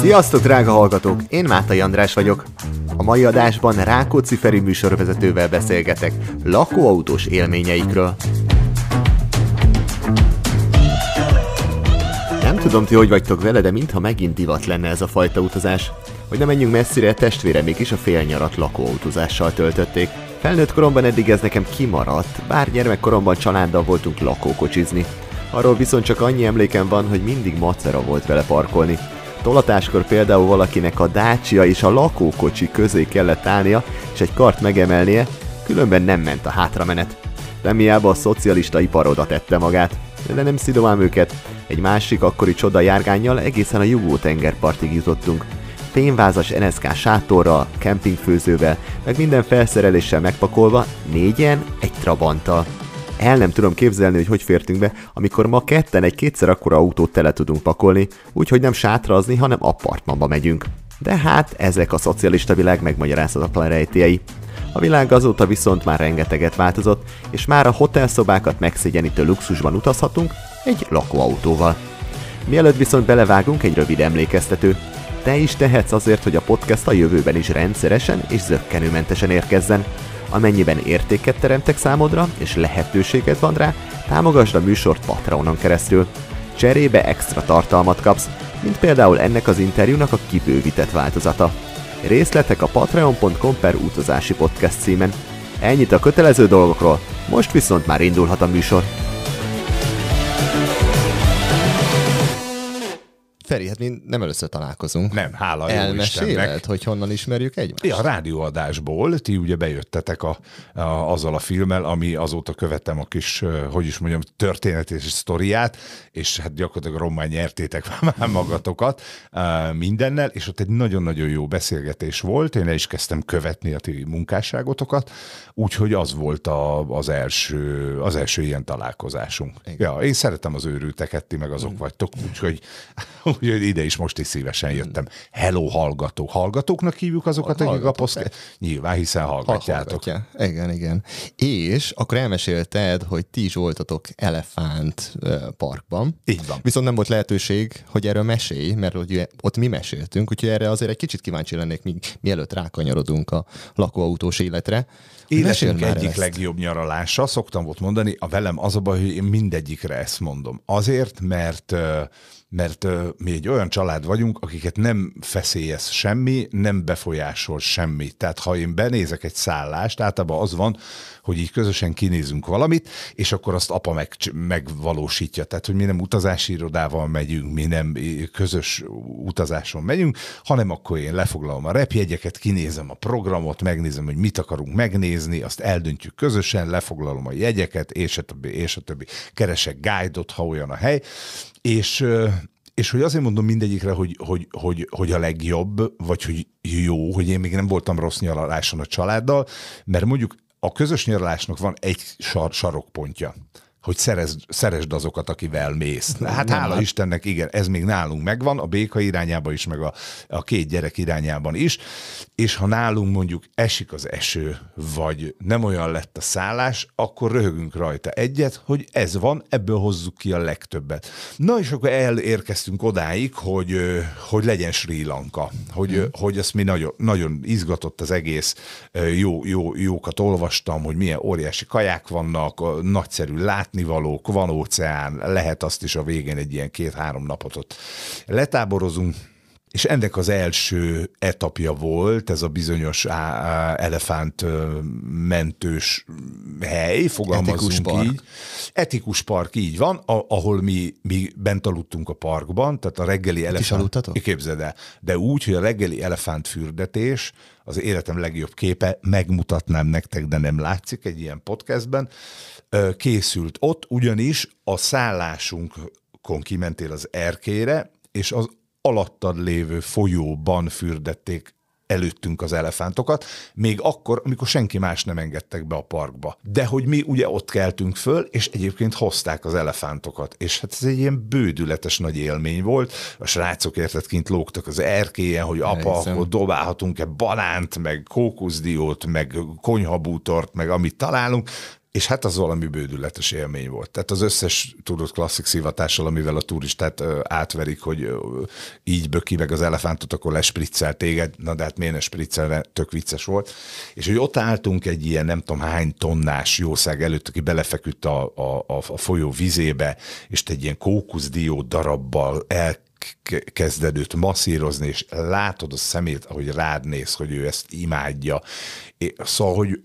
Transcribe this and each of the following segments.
Sziasztok, drága hallgatók! Én Máta András vagyok. A mai adásban Rákóczi Feri műsorvezetővel beszélgetek lakóautós élményeikről. Nem tudom, ti hogy vagytok vele, de mintha megint divat lenne ez a fajta utazás. Hogy nem menjünk messzire, testvére mégis a félnyarat lakóautózással töltötték. Felnőtt koromban eddig ez nekem kimaradt, bár gyermekkoromban családdal voltunk lakókocsizni. Arról viszont csak annyi emlékem van, hogy mindig macera volt vele parkolni. Tolatáskor például valakinek a dácsia és a lakókocsi közé kellett állnia, és egy kart megemelnie, különben nem ment a hátramenet. Nem hiába a szocialista ipar oda tette magát. De nem szidomám őket. Egy másik akkori csoda járgányjal egészen a Jugó tengerpartig jutottunk. Fényvázas NSK sátorral, kempingfőzővel, meg minden felszereléssel megpakolva, négyen egy trabanttal el nem tudom képzelni, hogy hogy fértünk be, amikor ma ketten egy kétszer akkora autót tele tudunk pakolni, úgyhogy nem sátrazni, hanem apartmanba megyünk. De hát ezek a szocialista világ megmagyarázhatatlan rejtélyei. A világ azóta viszont már rengeteget változott, és már a hotelszobákat megszégyenítő luxusban utazhatunk egy lakóautóval. Mielőtt viszont belevágunk egy rövid emlékeztető. Te is tehetsz azért, hogy a podcast a jövőben is rendszeresen és zöggenőmentesen érkezzen. Amennyiben értéket teremtek számodra, és lehetőséged van rá, támogasd a műsort Patreonon keresztül. Cserébe extra tartalmat kapsz, mint például ennek az interjúnak a kibővített változata. Részletek a patreon.com per utazási podcast címen. Ennyit a kötelező dolgokról, most viszont már indulhat a műsor. Feri, hát mi nem először találkozunk. Nem, hála Elmeséled, jó Istennek. hogy honnan ismerjük egymást? Ja, a rádióadásból ti ugye bejöttetek a, a, azzal a filmmel, ami azóta követtem, a kis, hogy is mondjam, történetét és sztoriát, és hát gyakorlatilag román nyertétek már magatokat mindennel, és ott egy nagyon-nagyon jó beszélgetés volt, én le is kezdtem követni a ti munkásságotokat, úgyhogy az volt a, az, első, az első ilyen találkozásunk. Igen. Ja, én szeretem az őrülteket, ti meg azok mm. vagytok, úgyhogy úgyhogy ide is most is szívesen jöttem. Hello hallgató. Hallgatóknak hívjuk azokat, akik a poszkát? Nyilván, hiszen hallgatjátok. Hallgatja. Igen, igen. És akkor elmesélted, hogy ti is voltatok Elefánt parkban. Így van. Viszont nem volt lehetőség, hogy erről mesélj, mert hogy ott mi meséltünk, úgyhogy erre azért egy kicsit kíváncsi lennék, míg, mielőtt rákanyarodunk a lakóautós életre. Életünk egyik ezt. legjobb nyaralása, szoktam volt mondani, a velem az a baj, hogy én mindegyikre ezt mondom. Azért, mert uh, mert ö, mi egy olyan család vagyunk, akiket nem feszélyez semmi, nem befolyásol semmi. Tehát ha én benézek egy szállást, általában az van, hogy így közösen kinézünk valamit, és akkor azt apa meg, megvalósítja. Tehát, hogy mi nem utazási irodával megyünk, mi nem közös utazáson megyünk, hanem akkor én lefoglalom a repjegyeket, kinézem a programot, megnézem, hogy mit akarunk megnézni, azt eldöntjük közösen, lefoglalom a jegyeket, és a többi, és a többi. Keresek guide ha olyan a hely, és, és hogy azért mondom mindegyikre, hogy, hogy, hogy, hogy a legjobb, vagy hogy jó, hogy én még nem voltam rossz nyaraláson a családdal, mert mondjuk a közös nyaralásnak van egy sar- sarokpontja hogy szerezd, szeresd azokat, akivel mész. Hát nem, hála hát. Istennek, igen, ez még nálunk megvan, a béka irányában is, meg a, a két gyerek irányában is, és ha nálunk mondjuk esik az eső, vagy nem olyan lett a szállás, akkor röhögünk rajta egyet, hogy ez van, ebből hozzuk ki a legtöbbet. Na és akkor elérkeztünk odáig, hogy, hogy legyen Sri Lanka, hogy, hmm. hogy ezt mi nagyon, nagyon izgatott az egész, jó, jó, jókat olvastam, hogy milyen óriási kaják vannak, nagyszerű látni, látnivalók, van óceán, lehet azt is a végén egy ilyen két-három napot ott letáborozunk, és ennek az első etapja volt ez a bizonyos elefánt mentős hely, fogalmazunk Etikus park. így. Etikus park, így van, ahol mi, mi bent aludtunk a parkban, tehát a reggeli elefánt... Is aludtatok? Képzeld el. De úgy, hogy a reggeli elefánt fürdetés az életem legjobb képe, megmutatnám nektek, de nem látszik egy ilyen podcastben készült. Ott ugyanis a szállásunkon kimentél az erkére, és az alattad lévő folyóban fürdették előttünk az elefántokat, még akkor, amikor senki más nem engedtek be a parkba. De hogy mi ugye ott keltünk föl, és egyébként hozták az elefántokat, és hát ez egy ilyen bődületes nagy élmény volt. A srácok érted kint lógtak az erkélyen, hogy apa, Elhiszem. akkor dobálhatunk-e banánt, meg kókuszdiót, meg konyhabútort, meg amit találunk, és hát az valami bődületes élmény volt. Tehát az összes tudott klasszik szivatással, amivel a turistát átverik, hogy így böki meg az elefántot, akkor lespriccel téged, na de hát miért ne spriccelve, tök vicces volt. És hogy ott álltunk egy ilyen nem tudom hány tonnás jószág előtt, aki belefeküdt a, a, a folyó vizébe, és egy ilyen kókuszdió darabbal el kezded őt masszírozni, és látod a szemét, ahogy rád néz, hogy ő ezt imádja. Szóval, hogy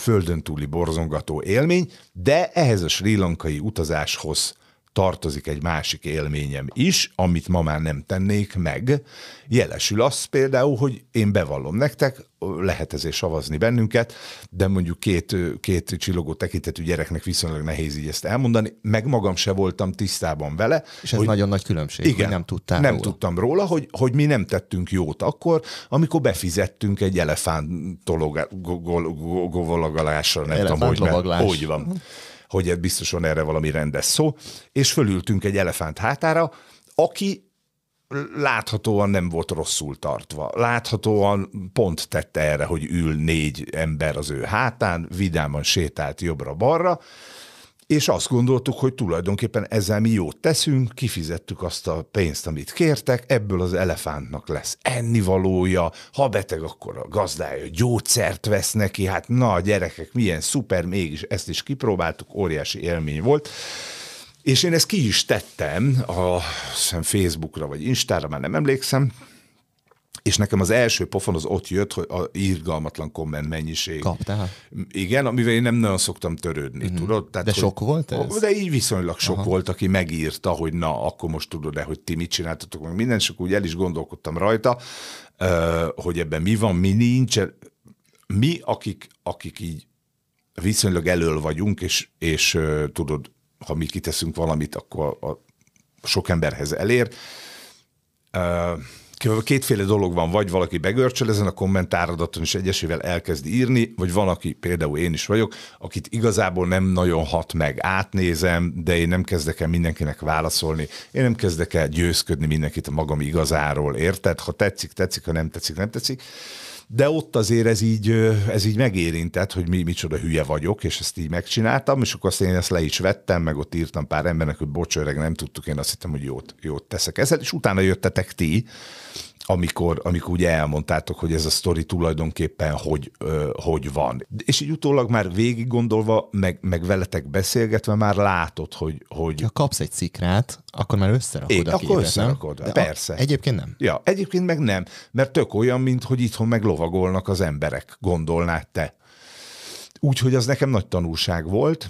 földön túli borzongató élmény, de ehhez a sri lankai utazáshoz tartozik egy másik élményem is, amit ma már nem tennék meg. Jelesül az például, hogy én bevallom nektek, lehet ezért savazni bennünket, de mondjuk két, két csillogó tekintetű gyereknek viszonylag nehéz így ezt elmondani, meg magam se voltam tisztában vele. És ez hogy, nagyon nagy különbség, igen, hogy nem tudtál Nem róla. tudtam róla, hogy, hogy mi nem tettünk jót akkor, amikor befizettünk egy elefántologolagolásra, nem elefánt tudom, hogy, mert, hogy van. Uh-huh hogy biztos van erre valami rendes szó, és fölültünk egy elefánt hátára, aki láthatóan nem volt rosszul tartva. Láthatóan pont tette erre, hogy ül négy ember az ő hátán, vidáman sétált jobbra-balra, és azt gondoltuk, hogy tulajdonképpen ezzel mi jót teszünk, kifizettük azt a pénzt, amit kértek, ebből az elefántnak lesz ennivalója, ha beteg, akkor a gazdája gyógyszert vesz neki, hát na gyerekek, milyen szuper, mégis ezt is kipróbáltuk, óriási élmény volt. És én ezt ki is tettem a Facebookra vagy Instára, már nem emlékszem, és nekem az első pofon az ott jött, hogy a írgalmatlan komment mennyiség. Kaptál? Igen, amivel én nem nagyon szoktam törődni, mm-hmm. tudod? Tehát, de hogy, sok volt ez? De így viszonylag sok Aha. volt, aki megírta, hogy na, akkor most tudod-e, hogy ti mit csináltatok meg minden, és úgy el is gondolkodtam rajta, hogy ebben mi van, mi nincs. Mi, akik, akik így viszonylag elől vagyunk, és, és tudod, ha mi kiteszünk valamit, akkor a, a sok emberhez elér kétféle dolog van, vagy valaki begörcsöl ezen a kommentáradaton, és egyesével elkezd írni, vagy van, aki például én is vagyok, akit igazából nem nagyon hat meg. Átnézem, de én nem kezdek el mindenkinek válaszolni, én nem kezdek el győzködni mindenkit a magam igazáról, érted? Ha tetszik, tetszik, ha nem tetszik, nem tetszik de ott azért ez így, ez így megérintett, hogy mi, micsoda hülye vagyok, és ezt így megcsináltam, és akkor azt én ezt le is vettem, meg ott írtam pár embernek, hogy bocs, öreg, nem tudtuk, én azt hittem, hogy jót, jót teszek ezzel, és utána jöttetek ti, amikor, amikor ugye elmondtátok, hogy ez a sztori tulajdonképpen hogy, ö, hogy van. És így utólag már végig gondolva, meg, meg veletek beszélgetve már látod, hogy... hogy... Ha kapsz egy szikrát, akkor már összerakod é, a akkor képet, összerakod, nem? De persze. A, egyébként nem. Ja, egyébként meg nem, mert tök olyan, mint hogy itthon meg lovagolnak az emberek, gondolnád te. Úgyhogy az nekem nagy tanulság volt,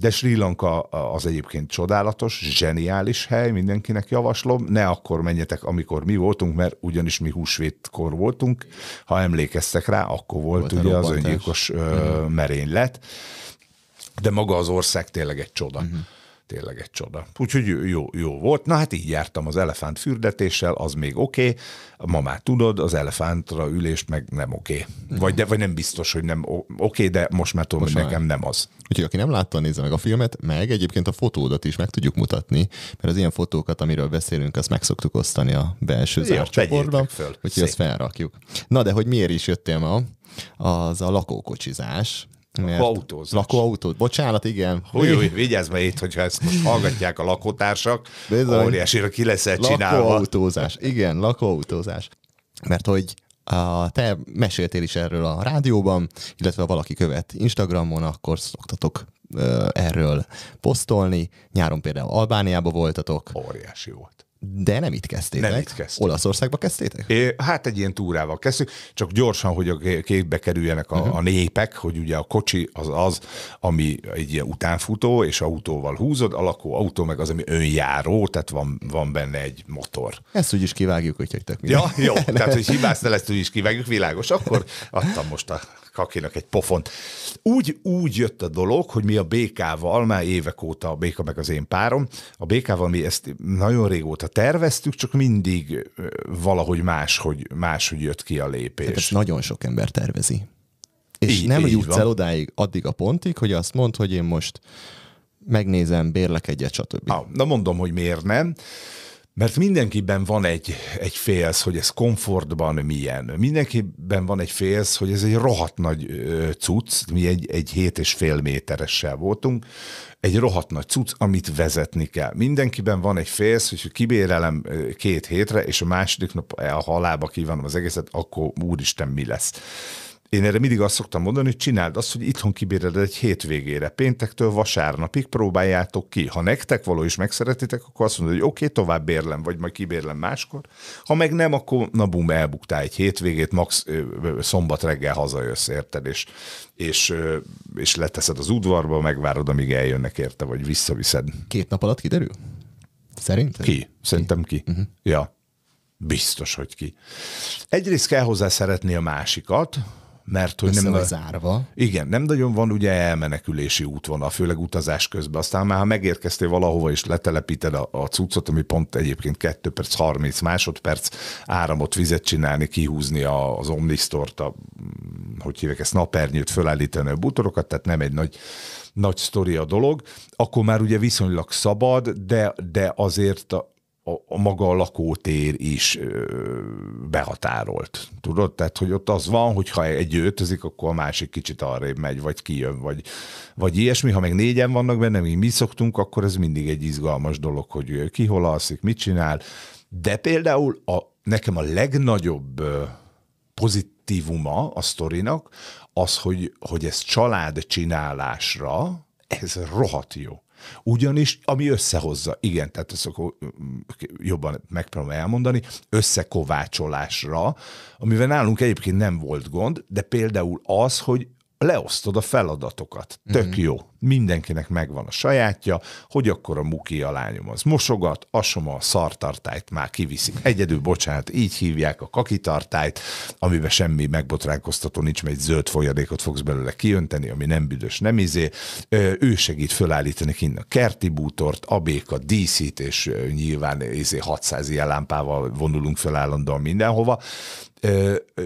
de Sri Lanka az egyébként csodálatos, zseniális hely, mindenkinek javaslom. Ne akkor menjetek, amikor mi voltunk, mert ugyanis mi húsvétkor voltunk. Ha emlékeztek rá, akkor volt, volt ugye az öngyilkos mhm. merénylet. De maga az ország tényleg egy csoda. Uh-huh tényleg egy csoda. Úgyhogy jó, jó volt. Na hát így jártam az elefánt fürdetéssel, az még oké, okay. ma már tudod, az elefántra ülést meg nem oké. Okay. Vagy, de, vagy nem biztos, hogy nem oké, okay, de most már tudom, most hogy nekem nem az. Úgyhogy aki nem látta, nézze meg a filmet, meg egyébként a fotódat is meg tudjuk mutatni, mert az ilyen fotókat, amiről beszélünk, azt meg szoktuk osztani a belső zárcsoportban, úgyhogy Szép. azt felrakjuk. Na de hogy miért is jöttél ma? Az a lakókocsizás, Lakóautózás. Lakóautó. Bocsánat, igen. Húj, húj, vigyázz be itt, hogyha ezt most hallgatják a lakótársak, Bizony. óriásira ki leszel csinálva. Lakóautózás, igen, lakóautózás. Mert hogy a, te meséltél is erről a rádióban, illetve ha valaki követ Instagramon, akkor szoktatok erről posztolni. Nyáron például Albániába voltatok. Óriási volt. De nem itt kezdtétek. Nem itt kezdtük. Olaszországba kezdtétek? É, hát egy ilyen túrával kezdtük, csak gyorsan, hogy a képbe kerüljenek a, uh-huh. a népek, hogy ugye a kocsi az az, ami egy ilyen utánfutó, és autóval húzod, alakú autó meg az, ami önjáró, tehát van, van benne egy motor. Ezt úgyis kivágjuk, hogy jöttek Ja, jó, tehát hogy hibáztál, ezt úgyis kivágjuk, világos. Akkor adtam most a kakinak egy pofont. Úgy, úgy jött a dolog, hogy mi a BK-val, már évek óta a BK meg az én párom, a BK-val mi ezt nagyon régóta terveztük, csak mindig valahogy máshogy, máshogy jött ki a lépés. Tehát nagyon sok ember tervezi. És így, nem így jutsz van. el odáig, addig a pontig, hogy azt mond, hogy én most megnézem, bérlek egyet, stb. Ah, na mondom, hogy miért nem. Mert mindenkiben van egy, egy félsz, hogy ez komfortban milyen. Mindenkiben van egy félsz, hogy ez egy rohadt nagy cucc, mi egy, egy hét és fél méteressel voltunk, egy rohadt nagy cucc, amit vezetni kell. Mindenkiben van egy félsz, hogy kibérelem két hétre, és a második nap a halába kívánom az egészet, akkor úristen mi lesz. Én erre mindig azt szoktam mondani, hogy csináld azt, hogy itthon kibéred egy hétvégére, péntektől vasárnapig próbáljátok ki. Ha nektek való is megszeretitek, akkor azt mondod, hogy oké, okay, tovább bérlem, vagy majd kibérlem máskor. Ha meg nem, akkor na bum, elbuktál egy hétvégét, max szombat reggel hazajössz, érted, és, és, és leteszed az udvarba, megvárod, amíg eljönnek érte, vagy visszaviszed. Két nap alatt kiderül? szerintem. Ki? Szerintem ki. ki. Mhm. Uh-huh. Ja. Biztos, hogy ki. Egyrészt kell hozzá szeretni a másikat, mert hogy Össze nem... Vagy zárva. Igen, nem nagyon van ugye elmenekülési útvonal, főleg utazás közben. Aztán már ha megérkeztél valahova és letelepíted a, a cuccot, ami pont egyébként 2 perc 30 másodperc áramot vizet csinálni, kihúzni a, az omnisztort, a, hogy hívják ezt, napernyőt, fölállítani a bútorokat, tehát nem egy nagy nagy sztori a dolog, akkor már ugye viszonylag szabad, de, de azért a, a, a maga a lakótér is ö, behatárolt. Tudod? Tehát, hogy ott az van, hogy ha egy öltözik, akkor a másik kicsit arrébb megy, vagy kijön, vagy, vagy ilyesmi. Ha meg négyen vannak benne, mi mi szoktunk, akkor ez mindig egy izgalmas dolog, hogy ki hol alszik, mit csinál. De például a, nekem a legnagyobb pozitívuma a sztorinak az, hogy, hogy ez család csinálásra, ez rohadt jó. Ugyanis, ami összehozza, igen, tehát ezt akkor jobban megpróbálom elmondani, összekovácsolásra, amivel nálunk egyébként nem volt gond, de például az, hogy leosztod a feladatokat. Tök mm-hmm. jó. Mindenkinek megvan a sajátja, hogy akkor a muki lányom az mosogat, asoma a szartartályt már kiviszik. Egyedül, bocsánat, így hívják a kakitartályt, amiben semmi megbotránkoztató nincs, mert egy zöld folyadékot fogsz belőle kiönteni, ami nem büdös, nem izé. Ő segít fölállítani kint a kerti bútort, a béka díszít, és nyilván izé 600 ilyen lámpával vonulunk fel állandóan mindenhova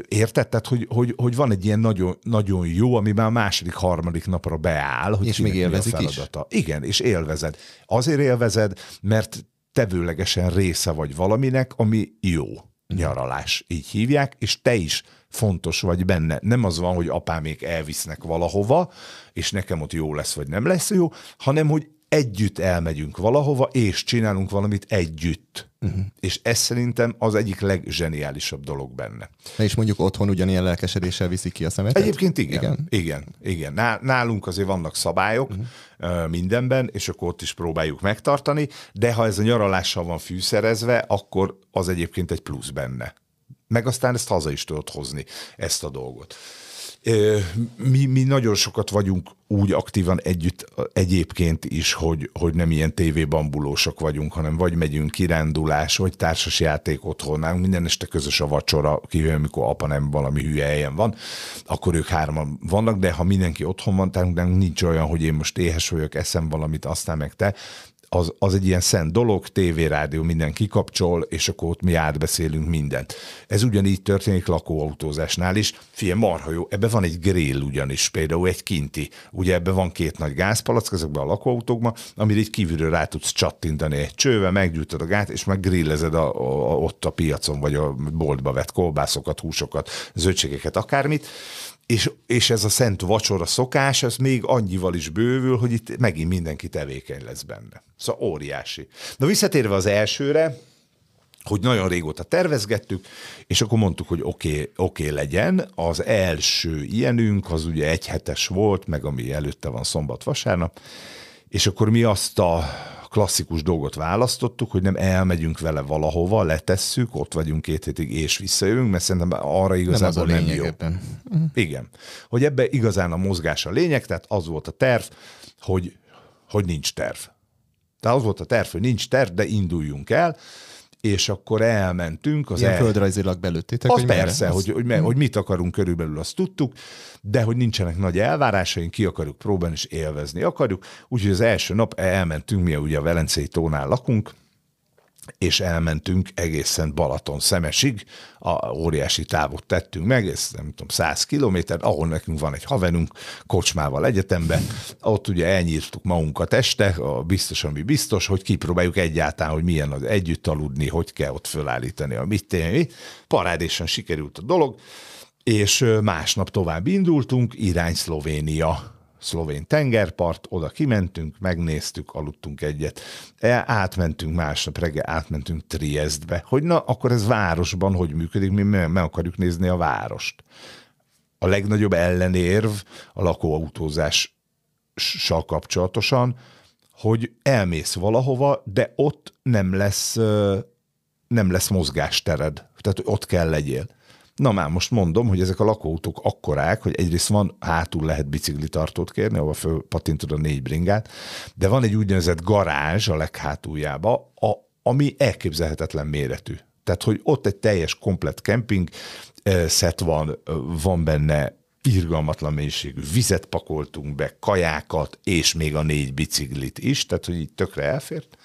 érted, tehát hogy, hogy, hogy van egy ilyen nagyon, nagyon jó, ami már a második, harmadik napra beáll. Hogy és még élvezik is. Igen, és élvezed. Azért élvezed, mert tevőlegesen része vagy valaminek, ami jó mhm. nyaralás, így hívják, és te is fontos vagy benne. Nem az van, hogy apámék elvisznek valahova, és nekem ott jó lesz, vagy nem lesz jó, hanem, hogy együtt elmegyünk valahova, és csinálunk valamit együtt. Uh-huh. És ez szerintem az egyik leggeniálisabb dolog benne. Na és mondjuk otthon ugyanilyen lelkesedéssel viszik ki a szemet? Egyébként igen. Igen, igen. igen. Nálunk azért vannak szabályok uh-huh. mindenben, és akkor ott is próbáljuk megtartani, de ha ez a nyaralással van fűszerezve, akkor az egyébként egy plusz benne. Meg aztán ezt haza is tudod hozni, ezt a dolgot. Mi, mi nagyon sokat vagyunk úgy aktívan együtt egyébként is, hogy, hogy nem ilyen tévébambulósok vagyunk, hanem vagy megyünk kirándulás, vagy társas játék otthonánk, minden este közös a vacsora, kívül, amikor apa nem valami hülye helyen van, akkor ők hárman vannak, de ha mindenki otthon van, tehát nincs olyan, hogy én most éhes vagyok, eszem valamit, aztán meg te, az, az egy ilyen szent dolog, tévé, rádió, minden kikapcsol, és akkor ott mi átbeszélünk mindent. Ez ugyanígy történik lakóautózásnál is. Fie marha jó, ebbe van egy grill ugyanis, például egy kinti. Ugye ebbe van két nagy gázpalack ezekben a lakóautókban, amire egy kívülről rá tudsz csattintani egy csővel, meggyújtod a gát, és meg grillezed a, a, a, ott a piacon, vagy a boltba vett kolbászokat, húsokat, zöldségeket, akármit és, és ez a szent vacsora szokás, ez még annyival is bővül, hogy itt megint mindenki tevékeny lesz benne. Szóval óriási. Na visszatérve az elsőre, hogy nagyon régóta tervezgettük, és akkor mondtuk, hogy oké, okay, oké okay legyen. Az első ilyenünk, az ugye egy hetes volt, meg ami előtte van szombat-vasárnap, és akkor mi azt a klasszikus dolgot választottuk, hogy nem elmegyünk vele valahova, letesszük, ott vagyunk két hétig, és visszajövünk, mert szerintem arra igazából nem, az a nem jó. Ebben. Igen. Hogy ebbe igazán a mozgás a lényeg, tehát az volt a terv, hogy, hogy nincs terv. Tehát az volt a terv, hogy nincs terv, de induljunk el, és akkor elmentünk. Az Ilyen el... földrajzilag belőttétek? Az hogy persze, mire? hogy, hogy, hogy mit akarunk körülbelül, azt tudtuk, de hogy nincsenek nagy elvárásaink, ki akarjuk próbálni és élvezni akarjuk. Úgyhogy az első nap elmentünk, mi ugye a Velencei tónál lakunk, és elmentünk egészen Balaton szemesig, a óriási távot tettünk meg, ez nem tudom, 100 kilométer, ahol nekünk van egy haverunk, kocsmával egyetembe, ott ugye elnyírtuk magunkat este, a biztos, ami biztos, hogy kipróbáljuk egyáltalán, hogy milyen az együtt aludni, hogy kell ott fölállítani a mit tenni. Parádésen sikerült a dolog, és másnap tovább indultunk, irány Szlovénia szlovén tengerpart, oda kimentünk, megnéztük, aludtunk egyet. E, átmentünk másnap reggel, átmentünk Triestbe, hogy na, akkor ez városban hogy működik, mi meg, meg akarjuk nézni a várost. A legnagyobb ellenérv a lakóautózással kapcsolatosan, hogy elmész valahova, de ott nem lesz, nem lesz mozgástered. Tehát ott kell legyél. Na már most mondom, hogy ezek a lakóautók akkorák, hogy egyrészt van hátul lehet biciklitartót kérni, ahol patintod a négy bringát, de van egy úgynevezett garázs a leghátuljába, a, ami elképzelhetetlen méretű. Tehát, hogy ott egy teljes, komplet kemping eh, szett van, eh, van benne irgalmatlan mélységű vizet pakoltunk be, kajákat, és még a négy biciklit is, tehát, hogy így tökre elfért.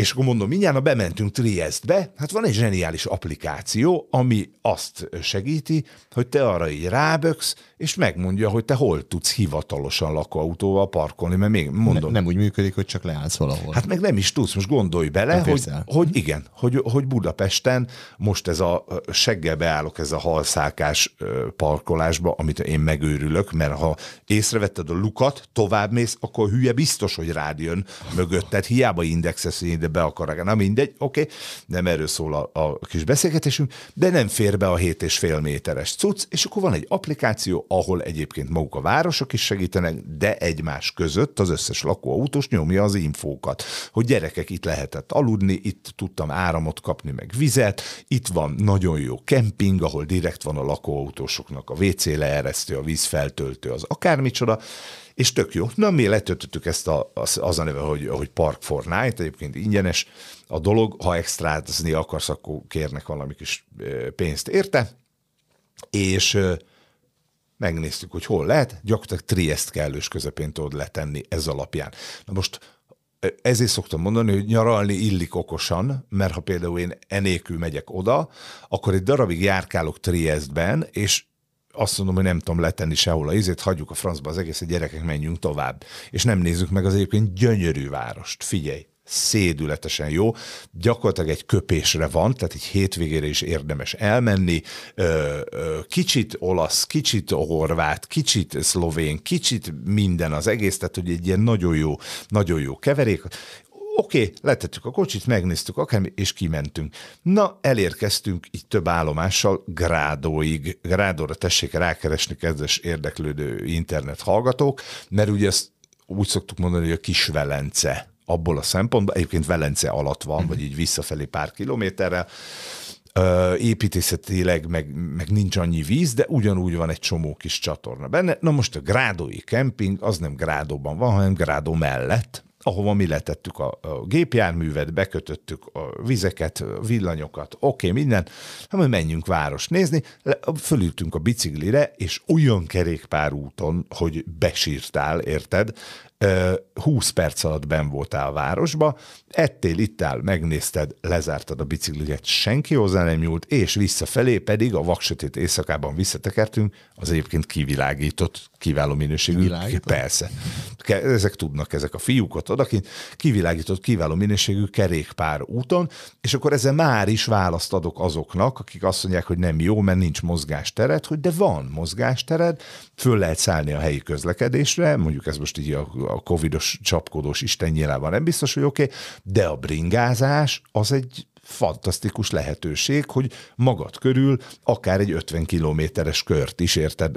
És akkor mondom, mindjárt bementünk Triestbe, hát van egy zseniális applikáció, ami azt segíti, hogy te arra így ráböksz, és megmondja, hogy te hol tudsz hivatalosan lakóautóval parkolni, mert még mondom. Ne, nem úgy működik, hogy csak leállsz valahol. Hát meg nem is tudsz, most gondolj bele, hogy, hogy igen, hogy, hogy Budapesten most ez a seggel beállok ez a halszákás parkolásba, amit én megőrülök, mert ha észrevetted a lukat, továbbmész, akkor hülye biztos, hogy rád jön mögötted, hiába indexesz, de be akarnak. Na mindegy, oké, okay. nem erről szól a, a kis beszélgetésünk, de nem fér be a 7,5 méteres cucc, és akkor van egy applikáció, ahol egyébként maguk a városok is segítenek, de egymás között az összes lakóautós nyomja az infókat, hogy gyerekek, itt lehetett aludni, itt tudtam áramot kapni, meg vizet, itt van nagyon jó kemping, ahol direkt van a lakóautósoknak a WC leeresztő, a vízfeltöltő, az akármicsoda, és tök jó. Na, mi letöltöttük ezt a, az, az a neve, hogy, hogy Park for Night, egyébként ingyenes a dolog, ha extrázni akarsz, akkor kérnek valami kis pénzt érte, és megnéztük, hogy hol lehet, gyakorlatilag Triest kellős közepén tudod letenni ez alapján. Na most ezért szoktam mondani, hogy nyaralni illik okosan, mert ha például én enélkül megyek oda, akkor egy darabig járkálok Triestben, és azt mondom, hogy nem tudom letenni sehol a izét, hagyjuk a francba az egész, a gyerekek menjünk tovább. És nem nézzük meg az egyébként gyönyörű várost. Figyelj, szédületesen jó, gyakorlatilag egy köpésre van, tehát egy hétvégére is érdemes elmenni, kicsit olasz, kicsit horvát, kicsit szlovén, kicsit minden az egész, tehát hogy egy ilyen nagyon jó, nagyon jó keverék. Oké, okay, letettük a kocsit, megnéztük akármi, és kimentünk. Na, elérkeztünk így több állomással Grádóig. Grádóra tessék rákeresni, kedves érdeklődő internet hallgatók, mert ugye ezt úgy szoktuk mondani, hogy a kis Velence abból a szempontból, egyébként Velence alatt van, vagy így visszafelé pár kilométerrel, építészetileg meg, meg nincs annyi víz, de ugyanúgy van egy csomó kis csatorna benne. Na most a grádói kemping az nem grádóban van, hanem grádó mellett, ahova mi letettük a, a gépjárművet, bekötöttük a vizeket, villanyokat, oké, okay, minden, hát menjünk város nézni, le, fölültünk a biciklire, és olyan kerékpárúton, hogy besírtál, érted, 20 perc alatt ben voltál a városba, ettél, ittál, megnézted, lezártad a bicikliget, senki hozzá nem nyúlt, és visszafelé pedig a vaksötét éjszakában visszatekertünk, az egyébként kivilágított, kiváló minőségű, kivilágított? persze. Ezek tudnak, ezek a fiúk ott odakint, kivilágított, kiváló minőségű kerékpár úton, és akkor ezzel már is választ adok azoknak, akik azt mondják, hogy nem jó, mert nincs mozgástered, hogy de van mozgástered, föl lehet szállni a helyi közlekedésre, mondjuk ez most így a a covidos csapkodós istennyilában nem biztos, hogy oké, okay, de a bringázás az egy fantasztikus lehetőség, hogy magad körül akár egy 50 kilométeres kört is, érted,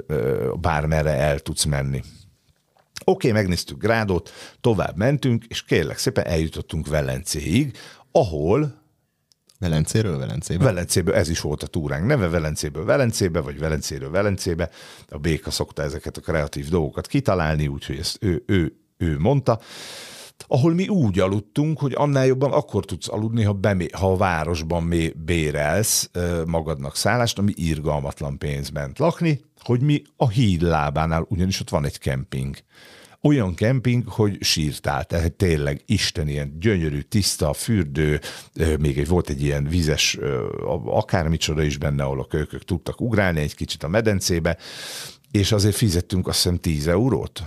bármerre el tudsz menni. Oké, okay, megnéztük Grádot, tovább mentünk, és kérlek szépen eljutottunk Velencéig, ahol Velencéről Velencébe? Velencébe, ez is volt a túránk neve, Velencéből Velencébe, vagy Velencéről Velencébe. A béka szokta ezeket a kreatív dolgokat kitalálni, úgyhogy ezt ő, ő ő mondta, ahol mi úgy aludtunk, hogy annál jobban akkor tudsz aludni, ha, bemé, ha a városban mi bérelsz magadnak szállást, ami irgalmatlan pénzben lakni, hogy mi a híd lábánál, ugyanis ott van egy kemping. Olyan kemping, hogy sírtál, tehát tényleg isten ilyen gyönyörű, tiszta, fürdő, még egy volt egy ilyen vizes, akármicsoda is benne, ahol a kölykök tudtak ugrálni egy kicsit a medencébe, és azért fizettünk azt hiszem 10 eurót,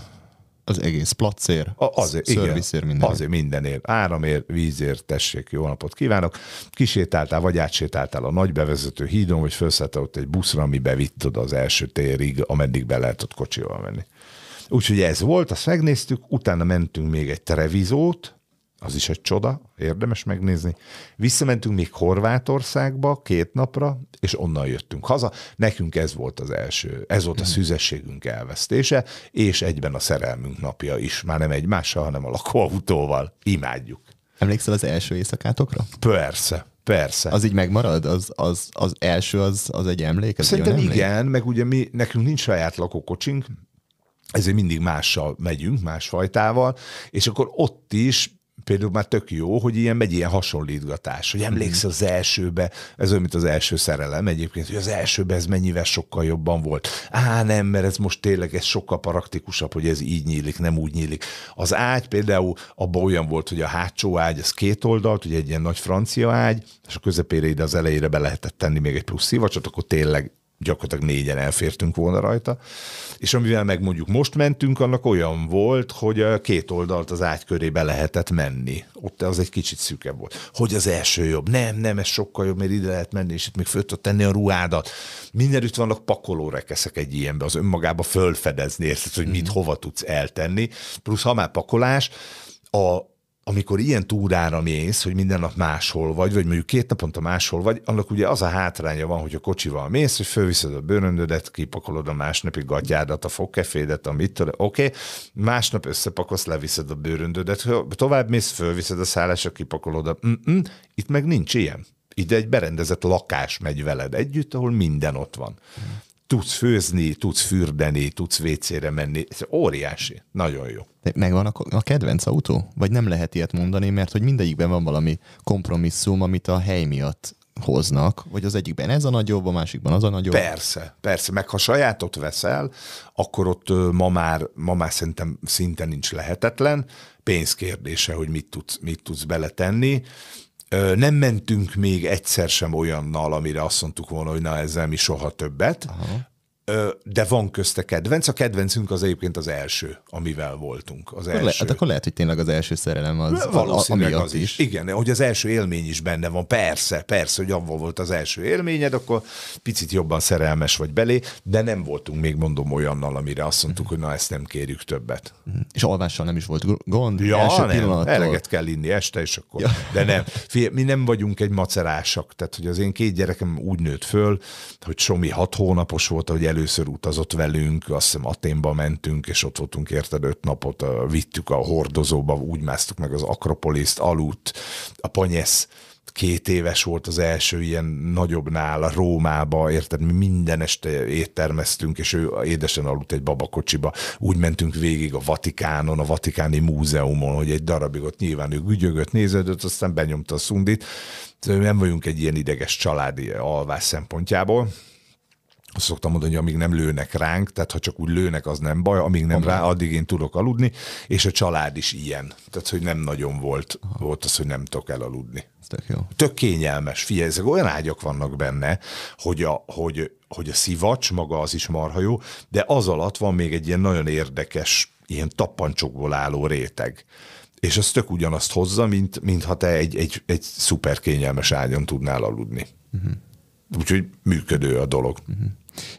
az egész placér, a, azért, szörviszér, minden. Azért mindenért. Áramért, vízért, tessék, jó napot kívánok. Kisétáltál, vagy átsétáltál a nagy bevezető hídon, vagy felszálltál ott egy buszra, ami bevitt oda az első térig, ameddig be ott kocsival menni. Úgyhogy ez volt, azt megnéztük, utána mentünk még egy Trevizót, az is egy csoda, érdemes megnézni. Visszamentünk még Horvátországba két napra, és onnan jöttünk haza. Nekünk ez volt az első, ez volt a mhm. szüzességünk elvesztése, és egyben a szerelmünk napja is, már nem egymással, hanem a lakóautóval. Imádjuk. Emlékszel az első éjszakátokra? Persze. Persze. Az így megmarad? Az, az, az első, az, az egy emlék? az Szerintem emlék? igen, meg ugye mi, nekünk nincs saját lakókocsink, ezért mindig mással megyünk, más fajtával, és akkor ott is például már tök jó, hogy ilyen megy ilyen hasonlítgatás, hogy mhm. emlékszel az elsőbe, ez olyan, mint az első szerelem egyébként, hogy az elsőbe ez mennyivel sokkal jobban volt. Á, nem, mert ez most tényleg ez sokkal praktikusabb, hogy ez így nyílik, nem úgy nyílik. Az ágy például abban olyan volt, hogy a hátsó ágy az két oldalt, ugye egy ilyen nagy francia ágy, és a közepére ide az elejére be lehetett tenni még egy plusz szivacsot, akkor tényleg gyakorlatilag négyen elfértünk volna rajta, és amivel meg mondjuk most mentünk, annak olyan volt, hogy a két oldalt az ágy körébe lehetett menni. Ott az egy kicsit szűkebb volt. Hogy az első jobb? Nem, nem, ez sokkal jobb, mert ide lehet menni, és itt még föl tudod tenni a ruhádat. Mindenütt vannak pakolórekeszek egy ilyenbe, az önmagába fölfedezni, érted, hogy mit mhm. hova tudsz eltenni. Plusz ha már pakolás, a, amikor ilyen túrára mész, hogy minden nap máshol vagy, vagy mondjuk két naponta máshol vagy, annak ugye az a hátránya van, hogy a kocsival mész, hogy fölviszed a bőröndödet, kipakolod a másnapi gatyádat, a fogkefédet, amit tőle, oké, okay. másnap összepakolsz, leviszed a bőröndödet, tovább mész, fölviszed a szállásra, kipakolod a... Mm-mm. Itt meg nincs ilyen. Ide egy berendezett lakás megy veled együtt, ahol minden ott van. Mm tudsz főzni, tudsz fürdeni, tudsz vécére menni. Ez óriási. Nagyon jó. De megvan a, a kedvenc autó? Vagy nem lehet ilyet mondani, mert hogy mindegyikben van valami kompromisszum, amit a hely miatt hoznak, vagy az egyikben ez a nagyobb, a másikban az a nagyobb. Persze, persze, meg ha sajátot veszel, akkor ott ma már, ma már szerintem szinte nincs lehetetlen, pénz kérdése, hogy mit tudsz, mit tudsz beletenni, nem mentünk még egyszer sem olyannal, amire azt mondtuk volna, hogy na ezzel mi soha többet. Aha de van közte kedvenc. A kedvencünk az egyébként az első, amivel voltunk. Az első. Le, hát akkor lehet, hogy tényleg az első szerelem az, az ami az is. is. Igen, hogy az első élmény is benne van. Persze, persze, hogy abban volt az első élményed, akkor picit jobban szerelmes vagy belé, de nem voltunk még mondom olyannal, amire azt mondtuk, mm. hogy na ezt nem kérjük többet. Mm. És alvással nem is volt gond? Ja, első nem. Pillanattól. Eleget kell inni este, és akkor... Ja. De nem. Fé, mi nem vagyunk egy macerásak. Tehát, hogy az én két gyerekem úgy nőtt föl, hogy Somi hat hónapos volt, hogy először utazott velünk, azt hiszem Aténba mentünk, és ott voltunk érted öt napot, vittük a hordozóba, úgy másztuk meg az Akropoliszt, aludt, a Panyesz, két éves volt az első ilyen nagyobb nála Rómába, érted, mi minden este éttermeztünk, és ő édesen aludt egy babakocsiba. Úgy mentünk végig a Vatikánon, a Vatikáni Múzeumon, hogy egy darabig ott nyilván ő gügyögött, néződött, aztán benyomta a szundit. Nem vagyunk egy ilyen ideges családi alvás szempontjából, azt szoktam mondani, hogy amíg nem lőnek ránk, tehát ha csak úgy lőnek, az nem baj, amíg nem Aha. rá, addig én tudok aludni, és a család is ilyen. Tehát, hogy nem nagyon volt, Aha. volt az, hogy nem tudok elaludni. Tök jó. Tök kényelmes. Figyelj, ezek olyan ágyak vannak benne, hogy a, hogy, hogy a szivacs maga az is marha jó, de az alatt van még egy ilyen nagyon érdekes, ilyen tappancsokból álló réteg. És az tök ugyanazt hozza, mint, mint ha te egy, egy, egy szuper kényelmes ágyon tudnál aludni. Uh-huh. Úgyhogy működő a dolog. Uh-huh.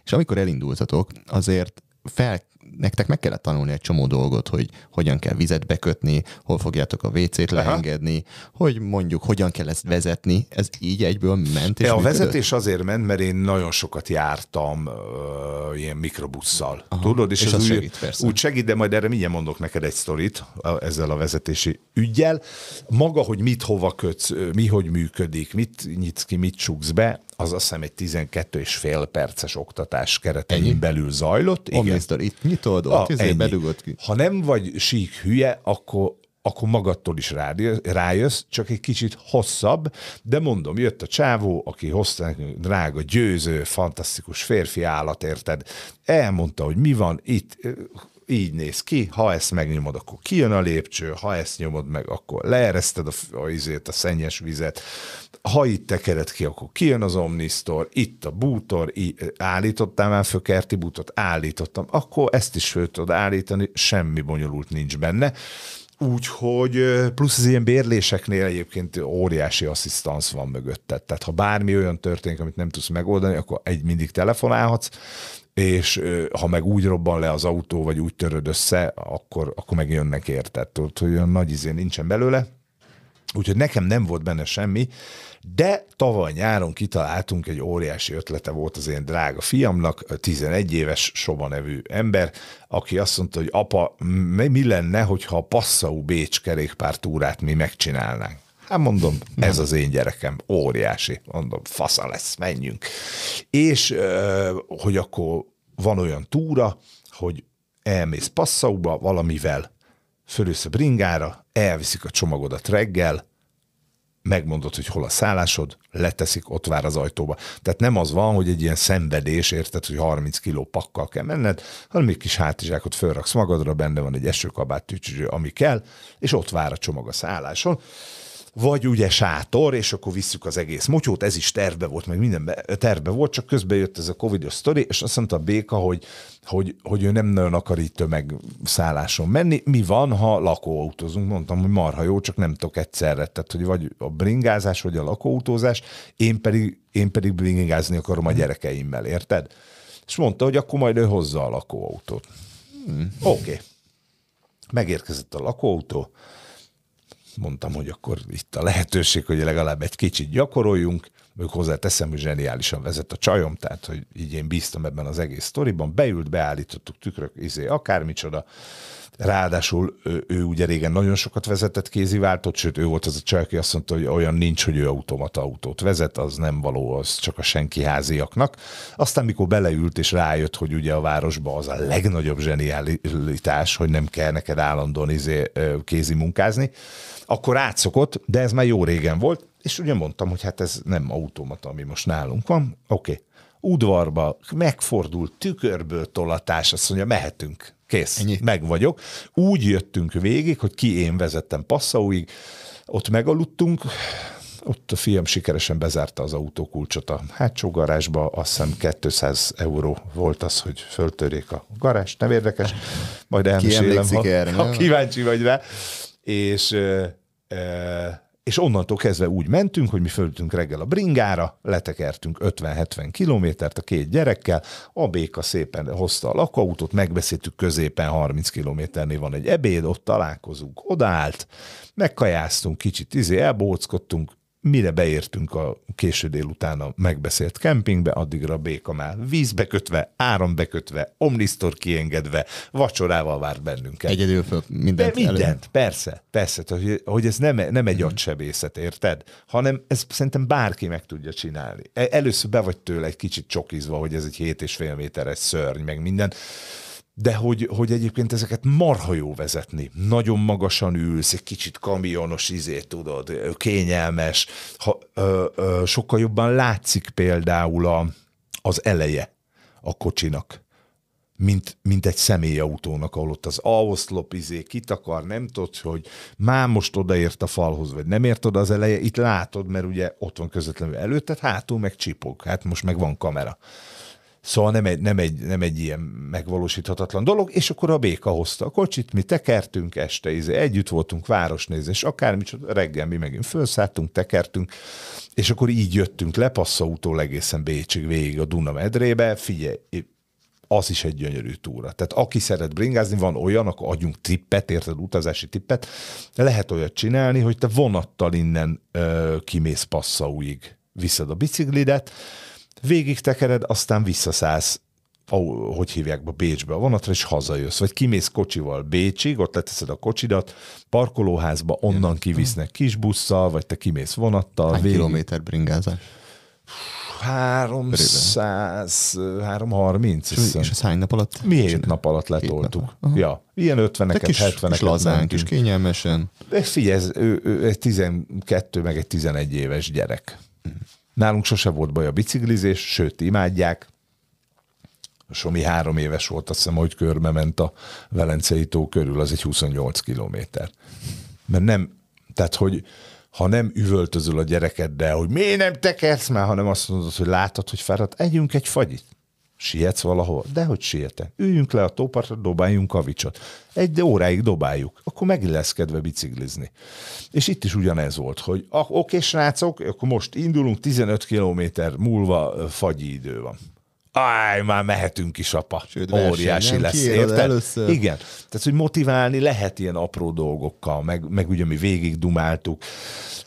És amikor elindultatok, azért fel nektek meg kellett tanulni egy csomó dolgot, hogy hogyan kell vizet bekötni, hol fogjátok a WC-t leengedni, Aha. hogy mondjuk hogyan kell ezt vezetni. Ez így egyből ment. És a működött? vezetés azért ment, mert én nagyon sokat jártam uh, ilyen mikrobusszal. Aha. Tudod, és, és az, az úgy, segít, persze. úgy segít, de majd erre mindjárt mondok neked egy sztorit a, ezzel a vezetési ügyel. Maga, hogy mit hova kötsz, mi hogy működik, mit nyitsz ki, mit csuksz be, az azt hiszem egy 12 és fél perces oktatás keretein Ennyi? belül zajlott. Omnisztor, itt nyitod, ott a, izé, bedugod ki. Ha nem vagy sík hülye, akkor, akkor magadtól is rájössz, csak egy kicsit hosszabb, de mondom, jött a csávó, aki hozta nekünk drága, győző, fantasztikus férfi állat, érted? Elmondta, hogy mi van itt, így néz ki, ha ezt megnyomod, akkor kijön a lépcső, ha ezt nyomod meg, akkor leereszted a, a, a, a szennyes vizet, ha itt tekered ki, akkor kijön az Omnisztor, itt a bútor, állítottál már fökerti bútot? Állítottam. Akkor ezt is föl tudod állítani, semmi bonyolult nincs benne. Úgyhogy plusz az ilyen bérléseknél egyébként óriási asszisztansz van mögötted. Tehát ha bármi olyan történik, amit nem tudsz megoldani, akkor egy mindig telefonálhatsz, és ha meg úgy robban le az autó, vagy úgy töröd össze, akkor, akkor meg jönnek érted. Tudod, hogy olyan nagy izén nincsen belőle. Úgyhogy nekem nem volt benne semmi, de tavaly nyáron kitaláltunk, egy óriási ötlete volt az én drága fiamnak, 11 éves Soba nevű ember, aki azt mondta, hogy apa, mi lenne, hogyha a Passau Bécs kerékpártúrát mi megcsinálnánk? Hát mondom, ez az én gyerekem, óriási. Mondom, fasza lesz, menjünk. És hogy akkor van olyan túra, hogy elmész Passauba valamivel, fölülsz a bringára, elviszik a csomagodat reggel, megmondod, hogy hol a szállásod, leteszik, ott vár az ajtóba. Tehát nem az van, hogy egy ilyen szenvedés, érted, hogy 30 kiló pakkal kell menned, hanem egy kis hátizsákot fölraksz magadra, benne van egy esőkabát, tücsű, ami kell, és ott vár a csomag a szálláson vagy ugye sátor, és akkor visszük az egész motyót, ez is terve volt, meg minden terve volt, csak közben jött ez a covidos sztori, és azt mondta a Béka, hogy, hogy, hogy ő nem nagyon akar így tömegszálláson menni. Mi van, ha lakóautózunk? Mondtam, hogy marha jó, csak nem tudok egyszerre. Tehát, hogy vagy a bringázás, vagy a lakóautózás, én pedig, én pedig bringázni akarom a gyerekeimmel, érted? És mondta, hogy akkor majd ő hozza a lakóautót. Hmm. Oké. Okay. Megérkezett a lakóautó, mondtam, hogy akkor itt a lehetőség, hogy legalább egy kicsit gyakoroljunk, ők hozzáteszem, hogy zseniálisan vezet a csajom, tehát hogy így én bíztam ebben az egész sztoriban, beült, beállítottuk tükrök, izé, akármicsoda, Ráadásul ő, ő ugye régen nagyon sokat vezetett kézi váltott, sőt ő volt az a csaj, aki azt mondta, hogy olyan nincs, hogy ő automata autót vezet, az nem való, az csak a senki háziaknak. Aztán mikor beleült és rájött, hogy ugye a városba az a legnagyobb zseniálitás, hogy nem kell neked állandóan izé, kézi munkázni, akkor átszokott, de ez már jó régen volt, és ugye mondtam, hogy hát ez nem automata, ami most nálunk van, oké, okay. udvarba megfordult tükörből tolatás, azt mondja, mehetünk, Kész, Ennyi. meg vagyok. Úgy jöttünk végig, hogy ki én vezettem Passauig, ott megaludtunk, ott a film sikeresen bezárta az autókulcsot a hátsó garázsba, azt hiszem 200 euró volt az, hogy föltörjék a garázs, nem érdekes, majd elmesélem, ha, erre, ha kíváncsi vagy rá. És e, e, és onnantól kezdve úgy mentünk, hogy mi fölültünk reggel a bringára, letekertünk 50-70 kilométert a két gyerekkel, a béka szépen hozta a lakóautót, megbeszéltük középen 30 kilométernél van egy ebéd, ott találkozunk, odaállt, megkajáztunk, kicsit izé, elbóckodtunk, mire beértünk a késő délután a megbeszélt kempingbe, addigra a béka már vízbe kötve, áram bekötve, omnisztor kiengedve, vacsorával várt bennünket. Egyedül föl mindent. De mindent, elő. persze, persze, hogy, hogy ez nem, nem egy mhm. agysebészet, érted? Hanem ez szerintem bárki meg tudja csinálni. E-, először be vagy tőle egy kicsit csokizva, hogy ez egy hét és fél méteres szörny, meg minden de hogy, hogy egyébként ezeket marha jó vezetni. Nagyon magasan ülsz, egy kicsit kamionos izé, tudod, kényelmes. Ha, ö, ö, sokkal jobban látszik például a, az eleje a kocsinak mint, mint egy személyautónak, ahol ott az aoszlop izé kitakar, nem tudod, hogy már most odaért a falhoz, vagy nem ért oda az eleje, itt látod, mert ugye ott van közvetlenül előtted, hátul meg csipog, hát most meg van kamera. Szóval nem egy, nem, egy, nem egy ilyen megvalósíthatatlan dolog, és akkor a béka hozta a kocsit, mi tekertünk este, izé, együtt voltunk városnézés, akármicsoda, reggel mi megint felszálltunk, tekertünk, és akkor így jöttünk le passzautól egészen Bécsig végig a Duna medrébe, figyelj, az is egy gyönyörű túra. Tehát aki szeret bringázni, van olyan, akkor adjunk tippet, érted, utazási tippet. Lehet olyat csinálni, hogy te vonattal innen ö, kimész passzauig, viszed a biciklidet, végig tekered, aztán visszaszállsz hogy hívják be, Bécsbe a vonatra, és hazajössz, vagy kimész kocsival Bécsig, ott leteszed a kocsidat, parkolóházba, onnan kivisznek kis busszal, vagy te kimész vonattal. Hány végig... kilométer bringázás? 300, 330. És, ez hány nap alatt? Mi hét nap alatt letoltuk. Nap Ja, ilyen 50-eket, 70-eket. lazán, kis kényelmesen. De figyelj, ez, ő, ő, 12, meg egy 11 éves gyerek. Mhm. Nálunk sose volt baj a biciklizés, sőt, imádják. A Somi három éves volt, azt hiszem, hogy körbe ment a Velencei tó körül, az egy 28 kilométer. Mert nem, tehát hogy ha nem üvöltözöl a gyerekeddel, hogy miért nem tekersz már, hanem azt mondod, hogy látod, hogy fáradt, együnk egy fagyit. Sietsz valahol? de hogy sietek. Üljünk le a tópartra, dobáljunk kavicsot. Egy óráig dobáljuk, akkor meg lesz kedve biciklizni. És itt is ugyanez volt, hogy ah, oké, srácok, akkor most indulunk, 15 kilométer múlva fagyi idő van. Áj, már mehetünk is, apa. Sőt, Óriási nem? lesz, érted? Először. Igen. Tehát, hogy motiválni lehet ilyen apró dolgokkal, meg, meg ugye mi végig dumáltuk.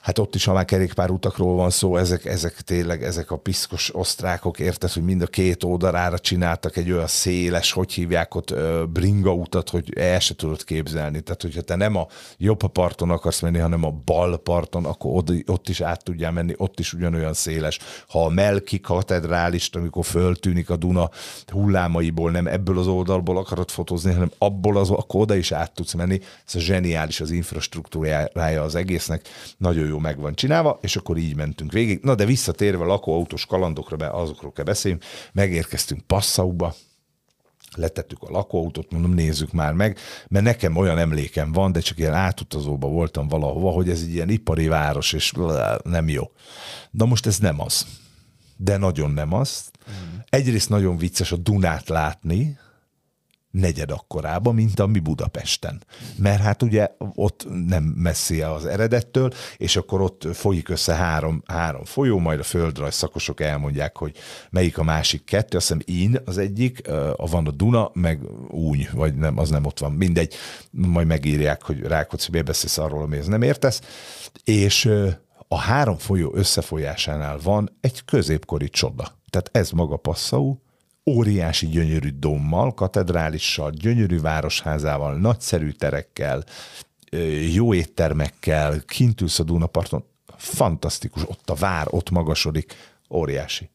Hát ott is, ha már kerékpárutakról van szó, ezek, ezek tényleg, ezek a piszkos osztrákok, érted, hogy mind a két oldalára csináltak egy olyan széles, hogy hívják ott, bringa utat, hogy el se tudod képzelni. Tehát, hogyha te nem a jobb parton akarsz menni, hanem a bal parton, akkor ott, ott is át tudjál menni, ott is ugyanolyan széles. Ha a Melki katedrálist, amikor föltűnik, megszűnik a Duna hullámaiból, nem ebből az oldalból akarod fotózni, hanem abból az, akkor oda is át tudsz menni. Ez a zseniális az infrastruktúrája az egésznek, nagyon jó meg van csinálva, és akkor így mentünk végig. Na de visszatérve lakóautós kalandokra, be, azokról kell beszélni, megérkeztünk Passauba, letettük a lakóautót, mondom, nézzük már meg, mert nekem olyan emlékem van, de csak ilyen átutazóba voltam valahova, hogy ez egy ilyen ipari város, és nem jó. Na most ez nem az. De nagyon nem az. Mm egyrészt nagyon vicces a Dunát látni, negyed akkorában, mint a mi Budapesten. Mert hát ugye ott nem messzi az eredettől, és akkor ott folyik össze három, három folyó, majd a földrajz szakosok elmondják, hogy melyik a másik kettő, azt hiszem Ín az egyik, a van a Duna, meg úgy, vagy nem, az nem ott van, mindegy, majd megírják, hogy Rákóczi miért beszélsz arról, amihez nem értesz, és a három folyó összefolyásánál van egy középkori csoda tehát ez maga Passau, óriási gyönyörű dommal, katedrálissal, gyönyörű városházával, nagyszerű terekkel, jó éttermekkel, kint ülsz a Dunaparton, fantasztikus, ott a vár, ott magasodik, óriási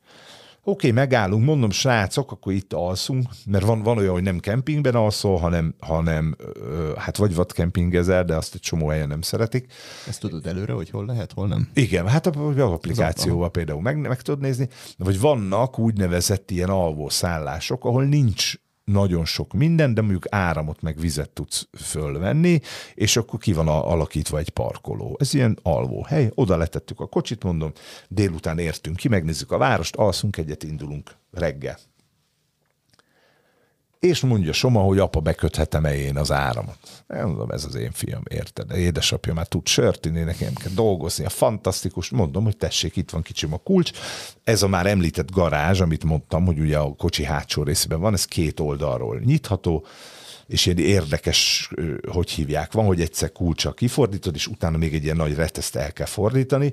oké, okay, megállunk, mondom, srácok, akkor itt alszunk, mert van, van olyan, hogy nem kempingben alszol, hanem, hanem hát vagy kempingezel, de azt egy csomó helyen nem szeretik. Ezt tudod előre, hogy hol lehet, hol nem? Igen, hát a, a applikációval például meg, meg tudod nézni, vagy vannak úgynevezett ilyen alvó szállások, ahol nincs nagyon sok minden, de mondjuk áramot meg vizet tudsz fölvenni, és akkor ki van alakítva egy parkoló. Ez ilyen alvó hely, oda letettük a kocsit, mondom, délután értünk ki, megnézzük a várost, alszunk egyet, indulunk reggel és mondja Soma, hogy apa, beköthetem-e én az áramot? Nem mondom, ez az én fiam, érted? Édesapja már tud sört inni, nekem kell dolgozni, a fantasztikus, mondom, hogy tessék, itt van kicsim a kulcs. Ez a már említett garázs, amit mondtam, hogy ugye a kocsi hátsó részében van, ez két oldalról nyitható, és ilyen érdekes, hogy hívják, van, hogy egyszer kulcsa kifordítod, és utána még egy ilyen nagy reteszt el kell fordítani,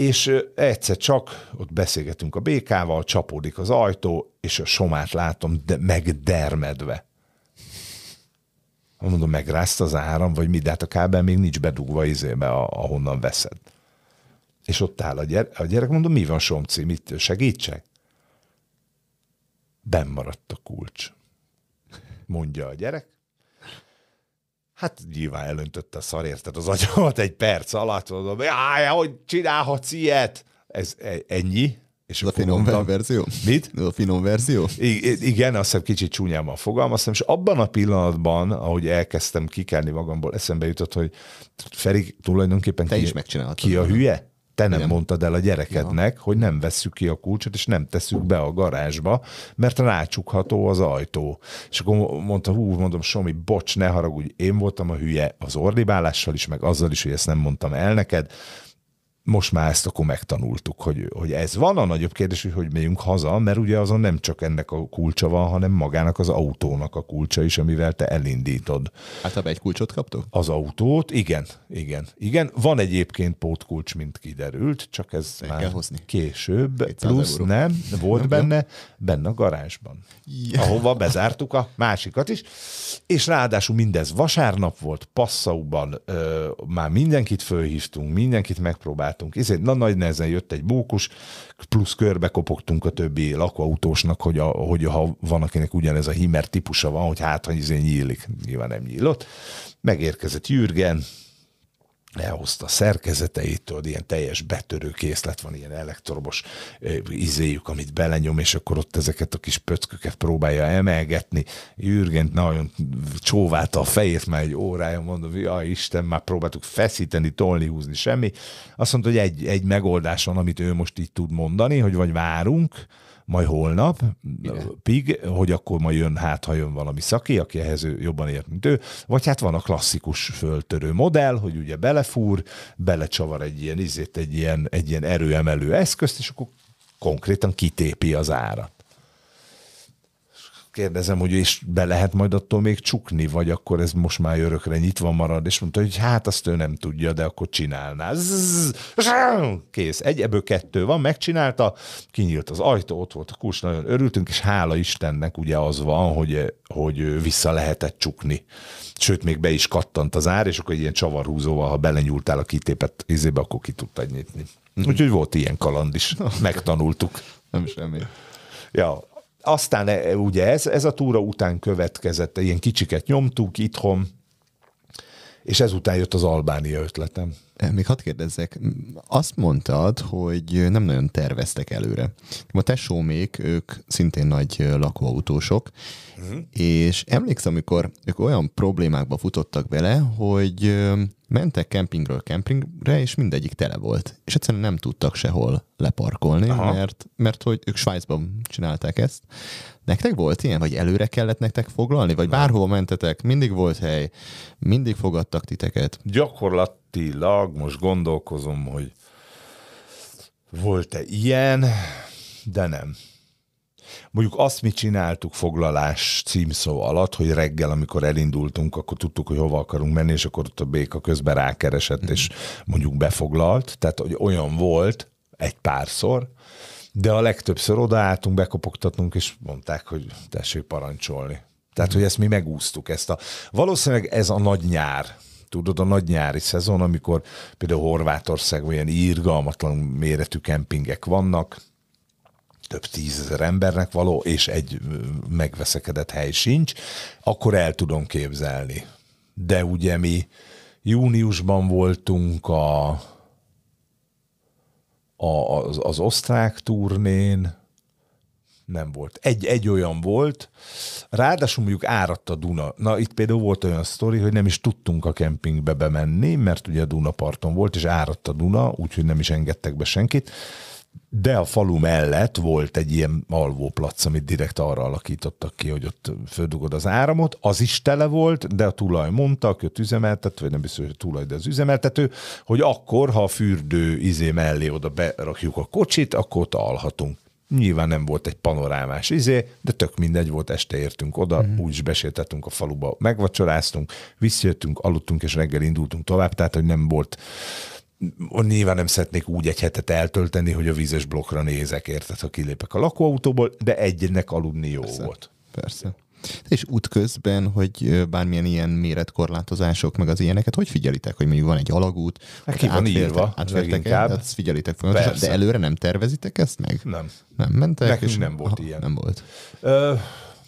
és egyszer csak ott beszélgetünk a békával, csapódik az ajtó, és a somát látom de megdermedve. Mondom, megrázt az áram, vagy mi, de hát a kábel még nincs bedugva izébe, ahonnan veszed. És ott áll a gyerek, a gyerek mondom, mi van Somci, mit segítsek? Ben maradt a kulcs, mondja a gyerek, Hát nyilván elöntötte tehát az agyamat egy perc alatt, mondom, jaj, hogy csinálhatsz ilyet? Ez e, ennyi, és a finom mondtam, verzió? Mit? a finom verzió? I- igen, azt hiszem kicsit csúnyában fogalmaztam, és abban a pillanatban, ahogy elkezdtem kikelni magamból, eszembe jutott, hogy Feri tulajdonképpen Te ki, is megcsináltad. Ki a hülye? te nem, Igen. mondtad el a gyerekednek, ja. hogy nem vesszük ki a kulcsot, és nem tesszük be a garázsba, mert rácsukható az ajtó. És akkor mondta, hú, mondom, Somi, bocs, ne haragudj, én voltam a hülye az ordibálással is, meg azzal is, hogy ezt nem mondtam el neked, most már ezt akkor megtanultuk, hogy, hogy ez van. A nagyobb kérdés, hogy hogy megyünk haza, mert ugye azon nem csak ennek a kulcsa van, hanem magának az autónak a kulcsa is, amivel te elindítod. Hát, ha egy kulcsot kaptok? Az autót, igen, igen, igen. Van egyébként pótkulcs, mint kiderült, csak ez Meg már kell hozni. később. Plusz euró. nem, volt nem, benne, benne a garázsban, yeah. ahova bezártuk a másikat is. És ráadásul mindez vasárnap volt, Passauban ö, már mindenkit fölhívtunk, mindenkit megpróbált csináltunk. Ezért na, nagy nehezen jött egy bókus, plusz körbe kopogtunk a többi lakóautósnak, hogy, a, hogy ha van, akinek ugyanez a himer típusa van, hogy hát, ha izé nyílik, nyilván nem nyílott. Megérkezett Jürgen, elhozta szerkezeteitől, ilyen teljes betörő készlet van, ilyen elektromos izéjük, amit belenyom, és akkor ott ezeket a kis pöcköket próbálja emelgetni. Jürgent nagyon csóválta a fejét már egy órája, mondom, hogy ja, Isten, már próbáltuk feszíteni, tolni, húzni, semmi. Azt mondta, hogy egy, egy megoldás van, amit ő most így tud mondani, hogy vagy várunk, majd holnap, pig, hogy akkor majd jön, hát ha jön valami szaki, aki ehhez jobban ért, mint ő, vagy hát van a klasszikus föltörő modell, hogy ugye belefúr, belecsavar egy ilyen izét, egy ilyen, egy ilyen erőemelő eszközt, és akkor konkrétan kitépi az árat kérdezem, hogy és be lehet majd attól még csukni, vagy akkor ez most már örökre nyitva marad, és mondta, hogy hát azt ő nem tudja, de akkor csinálná. Zzz, kész. Egy, ebből kettő van, megcsinálta, kinyílt az ajtó, ott volt a kus, nagyon örültünk, és hála Istennek ugye az van, hogy, hogy vissza lehetett csukni. Sőt, még be is kattant az ár, és akkor egy ilyen csavarhúzóval, ha belenyúltál a kitépett izébe, akkor ki tudtad nyitni. Úgyhogy volt ilyen kaland is. Megtanultuk. Nem semmi. Ja, aztán e, ugye ez, ez a túra után következett, ilyen kicsiket nyomtuk itthon, és ezután jött az Albánia ötletem. Még hadd kérdezzek, azt mondtad, hogy nem nagyon terveztek előre. A tesómék, ők szintén nagy lakóautósok, uh-huh. és emlékszem, amikor ők olyan problémákba futottak bele, hogy mentek kempingről kempingre, és mindegyik tele volt. És egyszerűen nem tudtak sehol leparkolni, Aha. mert, mert hogy ők Svájcban csinálták ezt. Nektek volt ilyen, vagy előre kellett nektek foglalni, vagy bárhol mentetek, mindig volt hely, mindig fogadtak titeket? Gyakorlat gyakorlatilag most gondolkozom, hogy volt-e ilyen, de nem. Mondjuk azt mi csináltuk foglalás címszó alatt, hogy reggel, amikor elindultunk, akkor tudtuk, hogy hova akarunk menni, és akkor ott a béka közben rákeresett, mm-hmm. és mondjuk befoglalt. Tehát hogy olyan volt egy párszor, de a legtöbbször odaálltunk, bekopogtatunk, és mondták, hogy tessék parancsolni. Tehát, hogy ezt mi megúsztuk, ezt a... Valószínűleg ez a nagy nyár, Tudod, a nagy nyári szezon, amikor például Horvátországban olyan írgalmatlan méretű kempingek vannak, több tízezer embernek való, és egy megveszekedett hely sincs, akkor el tudom képzelni. De ugye mi júniusban voltunk a, a, az, az osztrák turnén, nem volt. Egy, egy olyan volt, ráadásul mondjuk áradt a Duna. Na, itt például volt olyan sztori, hogy nem is tudtunk a kempingbe bemenni, mert ugye a Duna parton volt, és áradt a Duna, úgyhogy nem is engedtek be senkit. De a falu mellett volt egy ilyen alvóplac, amit direkt arra alakítottak ki, hogy ott földugod az áramot, az is tele volt, de a tulaj mondta, aki ott üzemeltető, vagy nem biztos, hogy a tulaj, de az üzemeltető, hogy akkor, ha a fürdő izé mellé oda berakjuk a kocsit, akkor ott alhatunk. Nyilván nem volt egy panorámás izé, de tök mindegy volt, este értünk oda, mm-hmm. úgyis besétáltunk a faluba, megvacsoráztunk, visszajöttünk, aludtunk, és reggel indultunk tovább, tehát hogy nem volt nyilván nem szeretnék úgy egy hetet eltölteni, hogy a vízes blokkra nézek, érted, ha kilépek a lakóautóból, de egynek aludni jó persze, volt. Persze. És útközben, hogy bármilyen ilyen méretkorlátozások, meg az ilyeneket, hogy figyelitek, hogy mondjuk van egy alagút, hát ki van írva, azt hát figyelitek folyamatosan, de előre nem tervezitek ezt meg? Nem. Nem mentek? Nekünk és nem volt aha, ilyen. Nem volt. Ö...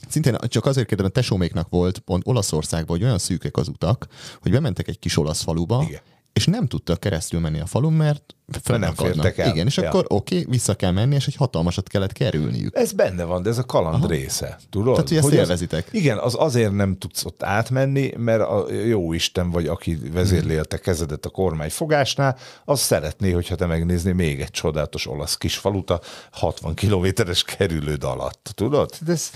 Szintén csak azért kérdem, a tesóméknak volt pont Olaszországban, hogy olyan szűkek az utak, hogy bementek egy kis olasz faluba, Igen és nem tudta keresztül menni a falun, mert föl nem fértek el. Igen, és ja. akkor oké, okay, vissza kell menni, és egy hatalmasat kellett kerülniük. Ez benne van, de ez a kaland Aha. része, tudod? Tehát, hogy ezt hogy élvezitek. Az, igen, az azért nem tudsz ott átmenni, mert a jó Isten vagy, aki te kezedet a kormány fogásnál, az szeretné, hogyha te megnézni még egy csodálatos olasz kis faluta 60 kilométeres kerülőd alatt, tudod? De ez,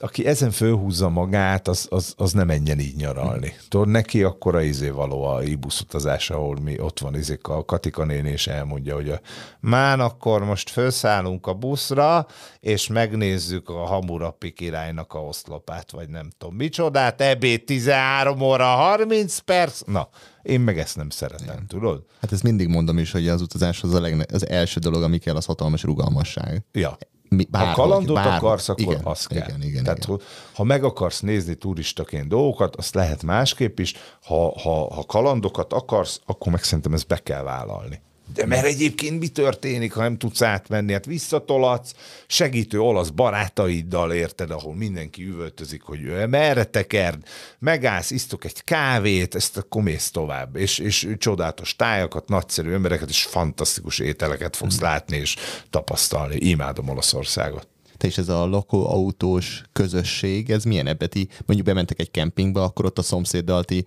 aki ezen fölhúzza magát, az, az, az nem menjen így nyaralni. Tudod, neki akkor a izé való a ibusz utazás, ahol mi ott van izé, a Katika néni és elmondja, hogy a, már akkor most felszállunk a buszra, és megnézzük a Hamurapi királynak a oszlopát, vagy nem tudom micsodát, ebéd 13 óra 30 perc, na, én meg ezt nem szeretem, Igen. tudod? Hát ezt mindig mondom is, hogy az utazás az, a legne- az első dolog, ami kell, az hatalmas rugalmasság. Ja mi, bárhogy, ha kalandot bárhogy. akarsz, akkor igen, az kell. Igen, igen, Tehát igen. ha meg akarsz nézni turistaként dolgokat, azt lehet másképp is. Ha, ha, ha kalandokat akarsz, akkor meg szerintem ezt be kell vállalni. De mert egyébként mi történik, ha nem tudsz átmenni? Hát visszatolatsz, segítő olasz barátaiddal érted, ahol mindenki üvöltözik, hogy ő merre tekerd, megállsz, isztok egy kávét, ezt a komész tovább, és, és csodálatos tájakat, nagyszerű embereket, és fantasztikus ételeket fogsz mm. látni és tapasztalni. Imádom Olaszországot. Te is ez a lakóautós közösség, ez milyen ebeti, mondjuk bementek egy kempingbe, akkor ott a szomszéddal ti,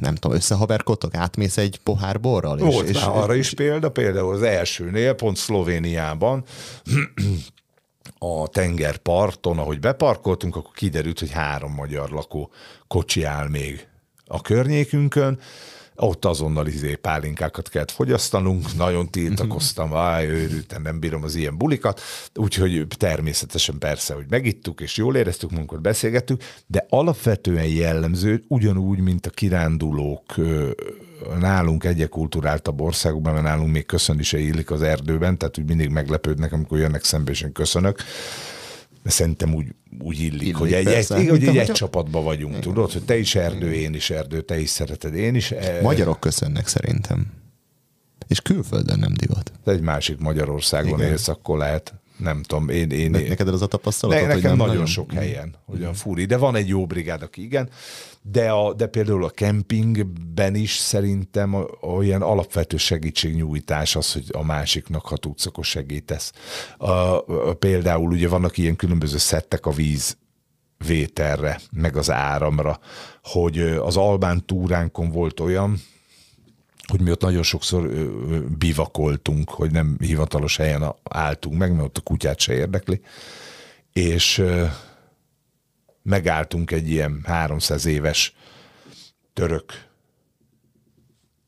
nem tudom, összehaverkodtok, átmész egy pohár borral? És, Volt és, már és, arra is példa, például az elsőnél, pont Szlovéniában, a tengerparton, ahogy beparkoltunk, akkor kiderült, hogy három magyar lakó kocsi áll még a környékünkön, ott azonnal izé pálinkákat kellett fogyasztanunk, nagyon tiltakoztam, áj, őrültem, nem bírom az ilyen bulikat, úgyhogy természetesen persze, hogy megittuk, és jól éreztük magunkat, beszélgettük, de alapvetően jellemző, ugyanúgy, mint a kirándulók nálunk egyre kulturáltabb országokban, mert nálunk még köszönni se illik az erdőben, tehát úgy mindig meglepődnek, amikor jönnek szembe, és én köszönök, szerintem úgy, úgy illik, illik, hogy egy, persze. egy, egy, egy csapatban vagyunk, Igen. tudod, hogy te is erdő, én is erdő, te is szereted, én is. E- Magyarok köszönnek szerintem. És külföldön nem divat. Egy másik Magyarországon Igen. élsz, akkor lehet nem tudom, én... én, én neked az a tapasztalat? Ne, nekem nem, nagyon nem, sok mhm. helyen, hogy a mhm. fúri, de van egy jó brigád, aki igen, de, a, de például a kempingben is szerintem olyan alapvető segítségnyújtás az, hogy a másiknak, ha tudsz, akkor segítesz. A, a, például ugye vannak ilyen különböző szettek a víz vételre, meg az áramra, hogy az Albán túránkon volt olyan, hogy mi ott nagyon sokszor bivakoltunk, hogy nem hivatalos helyen álltunk meg, mert ott a kutyát se érdekli, és megálltunk egy ilyen 300 éves török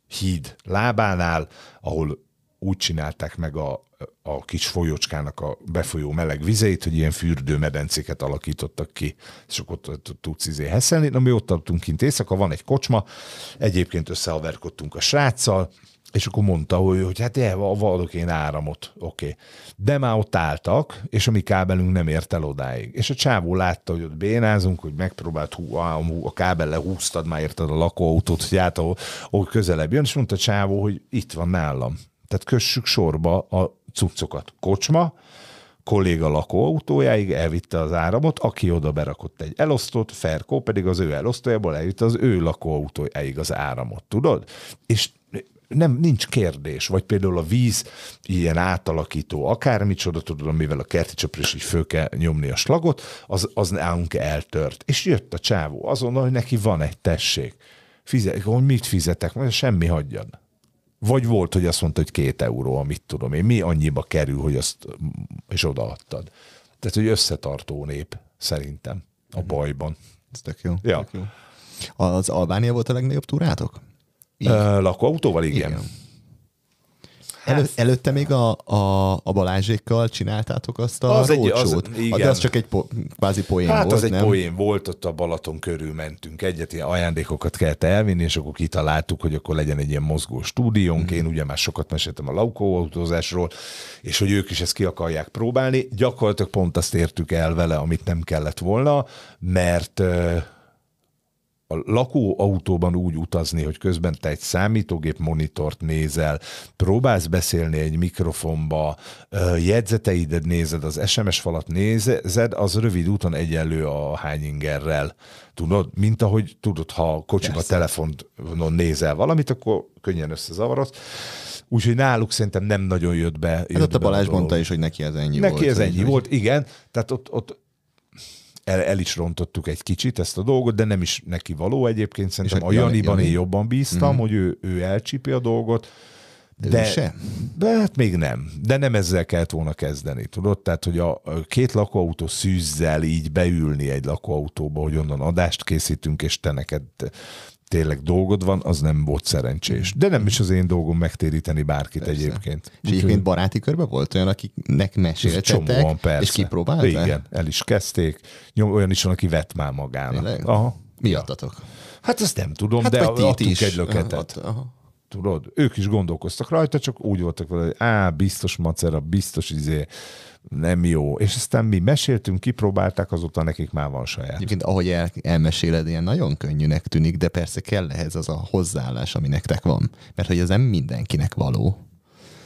híd lábánál, ahol úgy csinálták meg a, a kis folyócskának a befolyó meleg vizeit, hogy ilyen fürdőmedencéket alakítottak ki, és akkor ott tudsz izé heszelni. Na, mi ott tartunk kint éjszaka, van egy kocsma, egyébként összehaverkodtunk a sráccal, és akkor mondta, hogy, hogy hát je, valók én áramot, oké. Okay. De már ott álltak, és a mi kábelünk nem ért el odáig. És a csávó látta, hogy ott bénázunk, hogy megpróbált hú, a, a kábel lehúztad, már érted a lakóautót, hogy át, ahol, ahol közelebb jön, és mondta a csávó, hogy itt van nálam. Tehát kössük sorba a cuccokat. Kocsma, kolléga lakóautójáig elvitte az áramot, aki oda berakott egy elosztót, Ferkó pedig az ő elosztójából elvitte az ő lakóautójáig az áramot, tudod? És nem, nincs kérdés, vagy például a víz ilyen átalakító akármicsoda, tudod, amivel a kerti csöprés így föl kell nyomni a slagot, az, az nálunk eltört. És jött a csávó azonnal, hogy neki van egy tessék. Fizet, hogy mit fizetek? Mert semmi hagyjad. Vagy volt, hogy azt mondta, hogy két euró, amit tudom én, mi annyiba kerül, hogy azt mm, és odaadtad. Tehát, hogy összetartó nép, szerintem, a mhm. bajban. Ez tök jó. Ja. Tök jó. Az Albánia volt a legnagyobb túrátok? Így. Lakóautóval, igen. igen. Elő, hát- előtte még a, a, a Balázsékkal csináltátok azt a az Egy, az, igen. De az csak egy po, kvázi poén hát volt, az egy nem? poén volt, ott a Balaton körül mentünk egyet, ilyen ajándékokat kellett elvinni, és akkor kitaláltuk, hogy akkor legyen egy ilyen mozgó stúdiónk. Mm. Én ugye már sokat meséltem a laukóautózásról, és hogy ők is ezt ki akarják próbálni. Gyakorlatilag pont azt értük el vele, amit nem kellett volna, mert a lakóautóban úgy utazni, hogy közben te egy számítógép monitort nézel, próbálsz beszélni egy mikrofonba, jegyzeteidet nézed, az SMS falat nézed, az rövid úton egyenlő a hányingerrel. Tudod, mint ahogy tudod, ha kocsiba Persze. telefonon nézel valamit, akkor könnyen összezavarodsz. Úgyhogy náluk szerintem nem nagyon jött be. Jött hát ott be a Balázs a mondta is, hogy neki ez ennyi neki volt. Neki ez ennyi volt, igen. Tehát ott, ott el, el is rontottuk egy kicsit ezt a dolgot, de nem is neki való egyébként. Szerintem és a, a Janiban Jani... én jobban bíztam, mm. hogy ő, ő elcsípi a dolgot. De, de sem. De hát még nem. De nem ezzel kellett volna kezdeni, tudod? Tehát, hogy a két lakóautó szűzzel így beülni egy lakóautóba, hogy onnan adást készítünk, és te neked tényleg dolgod van, az nem volt szerencsés. De nem is az én dolgom megtéríteni bárkit persze. egyébként. És Úgy egyébként baráti körben volt olyan, akiknek meséltetek, van, persze. és kipróbálta? Igen, el is kezdték. Olyan is van, aki vett már magának. Aha. Mi adtatok? Hát ezt nem tudom, hát de adtuk is. egy löketet. Aha. aha tudod, ők is gondolkoztak rajta, csak úgy voltak vele, hogy á, biztos macera, biztos izé, nem jó. És aztán mi meséltünk, kipróbálták, azóta nekik már van saját. Egyébként ahogy el, elmeséled, ilyen nagyon könnyűnek tűnik, de persze kell ehhez az a hozzáállás, ami nektek van. Mert hogy ez nem mindenkinek való.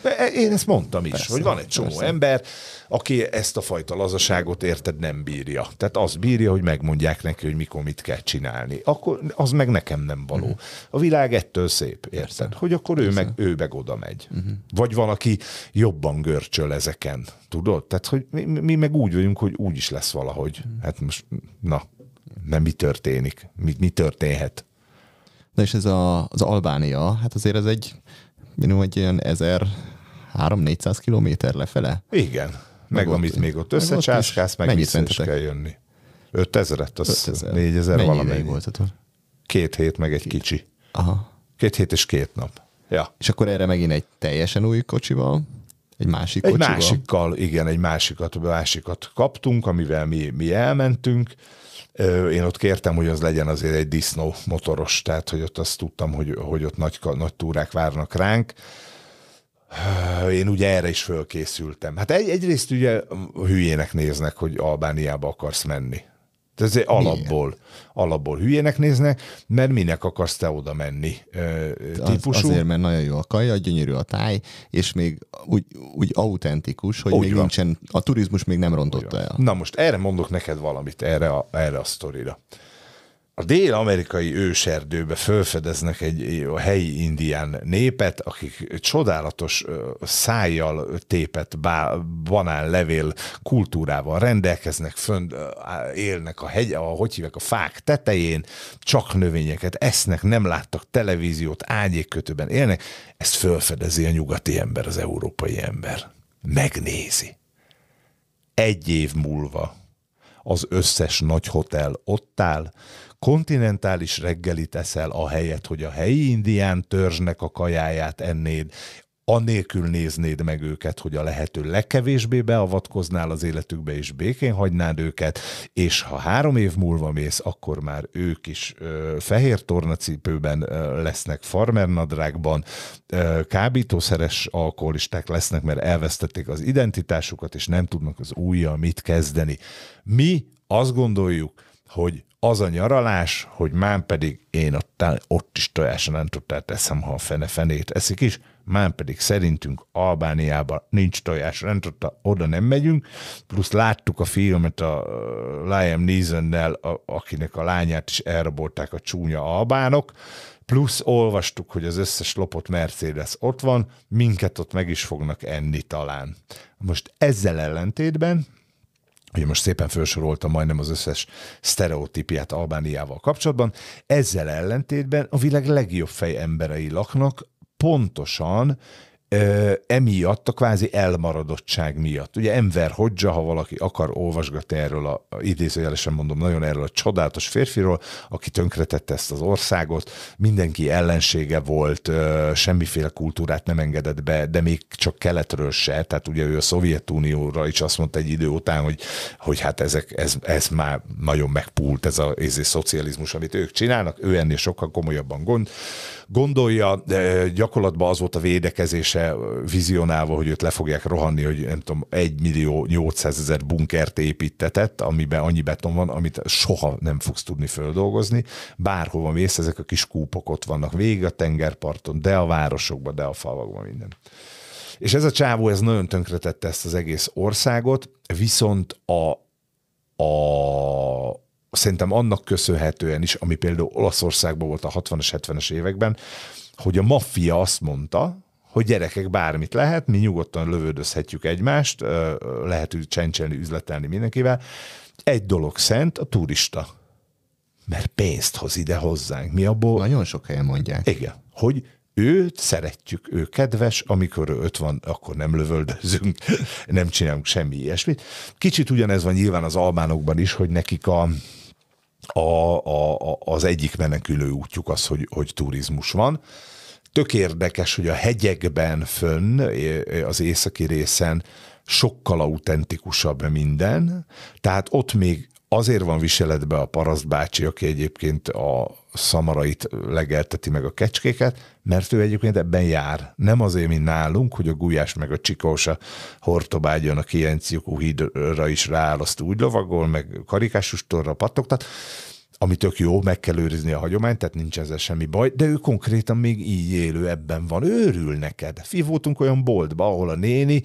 E, e, én ezt mondtam is, persze, hogy van egy csomó persze. ember, aki ezt a fajta lazaságot érted nem bírja. Tehát az bírja, hogy megmondják neki, hogy mikor mit kell csinálni. Akkor az meg nekem nem való. Uh-huh. A világ ettől szép, érted? Persze. Hogy akkor ő meg, ő meg oda megy. Uh-huh. Vagy van, aki jobban görcsöl ezeken, tudod? Tehát, hogy mi, mi meg úgy vagyunk, hogy úgy is lesz valahogy. Uh-huh. Hát most, na, nem mi történik, mi, mi történhet. Na és ez a, az Albánia, hát azért ez egy minimum egy ilyen ezer 3-400 kilométer lefele? Igen. Meg, meg amit még ott összecsászkálsz, meg, meg vissza is kell jönni. 5000-et, az 4000 valamennyi. voltatok? Két hét, meg egy két. kicsi. Aha. Két hét és két nap. Ja. És akkor erre megint egy teljesen új kocsival, egy másik egy kocsival. másikkal, igen, egy másikat, másikat kaptunk, amivel mi, mi elmentünk. Én ott kértem, hogy az legyen azért egy disznó motoros, tehát hogy ott azt tudtam, hogy, hogy ott nagy, nagy túrák várnak ránk én ugye erre is fölkészültem. Hát egy, egyrészt ugye hülyének néznek, hogy Albániába akarsz menni. Ez alapból, alapból hülyének néznek, mert minek akarsz te oda menni típusú. Az, azért, mert nagyon jó a kaja, gyönyörű a táj, és még úgy, úgy autentikus, hogy Úgy még nincsen, a turizmus még nem rontotta el. Na most erre mondok neked valamit, erre a, erre a sztorira a dél-amerikai őserdőbe felfedeznek egy a helyi indián népet, akik csodálatos szájjal tépet bá, banánlevél kultúrával rendelkeznek, fönn élnek a hegy, a, hogy hívják, a fák tetején, csak növényeket esznek, nem láttak televíziót, ágyékkötőben élnek. Ezt felfedezi a nyugati ember, az európai ember. Megnézi. Egy év múlva az összes nagy hotel ott áll, kontinentális reggelit eszel a helyet, hogy a helyi indián törzsnek a kajáját ennéd, anélkül néznéd meg őket, hogy a lehető legkevésbé beavatkoznál az életükbe, és békén hagynád őket, és ha három év múlva mész, akkor már ők is ö, fehér tornacipőben ö, lesznek, farmernadrágban, ö, kábítószeres alkoholisták lesznek, mert elvesztették az identitásukat, és nem tudnak az újjal mit kezdeni. Mi azt gondoljuk, hogy az a nyaralás, hogy már pedig én ott, ott is tojásra nem tudtál teszem, ha a fene fenét eszik is, már pedig szerintünk Albániában nincs tojás, nem tudta, oda nem megyünk, plusz láttuk a filmet a Liam neeson akinek a lányát is elrabolták a csúnya albánok, plusz olvastuk, hogy az összes lopott Mercedes ott van, minket ott meg is fognak enni talán. Most ezzel ellentétben ugye most szépen felsorolta majdnem az összes sztereotípiát Albániával kapcsolatban, ezzel ellentétben a világ legjobb fej emberei laknak pontosan emiatt, a kvázi elmaradottság miatt. Ugye Enver Hodzsa, ha valaki akar, olvasgat erről, a, a idézőjelesen mondom, nagyon erről a csodálatos férfiról, aki tönkretette ezt az országot, mindenki ellensége volt, semmiféle kultúrát nem engedett be, de még csak keletről se, tehát ugye ő a Szovjetunióra is azt mondta egy idő után, hogy, hogy hát ezek, ez, ez már nagyon megpult, ez a ez a szocializmus, amit ők csinálnak, ő ennél sokkal komolyabban gond, gondolja, gyakorlatban az volt a védekezése vizionálva, hogy őt le fogják rohanni, hogy nem tudom, 1 millió 800 ezer bunkert építetett, amiben annyi beton van, amit soha nem fogsz tudni földolgozni. Bárhova mész, ezek a kis kúpok ott vannak végig a tengerparton, de a városokban, de a falvakban, minden. És ez a csávó, ez nagyon tönkretette ezt az egész országot, viszont a, a, szerintem annak köszönhetően is, ami például Olaszországban volt a 60-as, 70-es években, hogy a maffia azt mondta, hogy gyerekek, bármit lehet, mi nyugodtan lövődözhetjük egymást, lehet csencselni, üzletelni mindenkivel. Egy dolog szent, a turista. Mert pénzt hoz ide hozzánk. Mi abból... Nagyon sok helyen mondják. Igen. Hogy őt szeretjük, ő kedves, amikor öt van, akkor nem lövöldözünk, nem csinálunk semmi ilyesmit. Kicsit ugyanez van nyilván az albánokban is, hogy nekik a a, a, az egyik menekülő útjuk az, hogy, hogy turizmus van. Tök érdekes, hogy a hegyekben fönn, az északi részen sokkal autentikusabb minden, tehát ott még azért van viseletbe a paraszt bácsi, aki egyébként a szamarait legelteti meg a kecskéket, mert ő egyébként ebben jár. Nem azért, mint nálunk, hogy a gulyás meg a csikósa hortobágyon a kilencjukú hídra is rááll, azt úgy lovagol, meg karikásustorra pattogtat, ami tök jó, meg kell őrizni a hagyományt, tehát nincs ezzel semmi baj, de ő konkrétan még így élő ebben van, őrül neked. Fi voltunk olyan boltba, ahol a néni,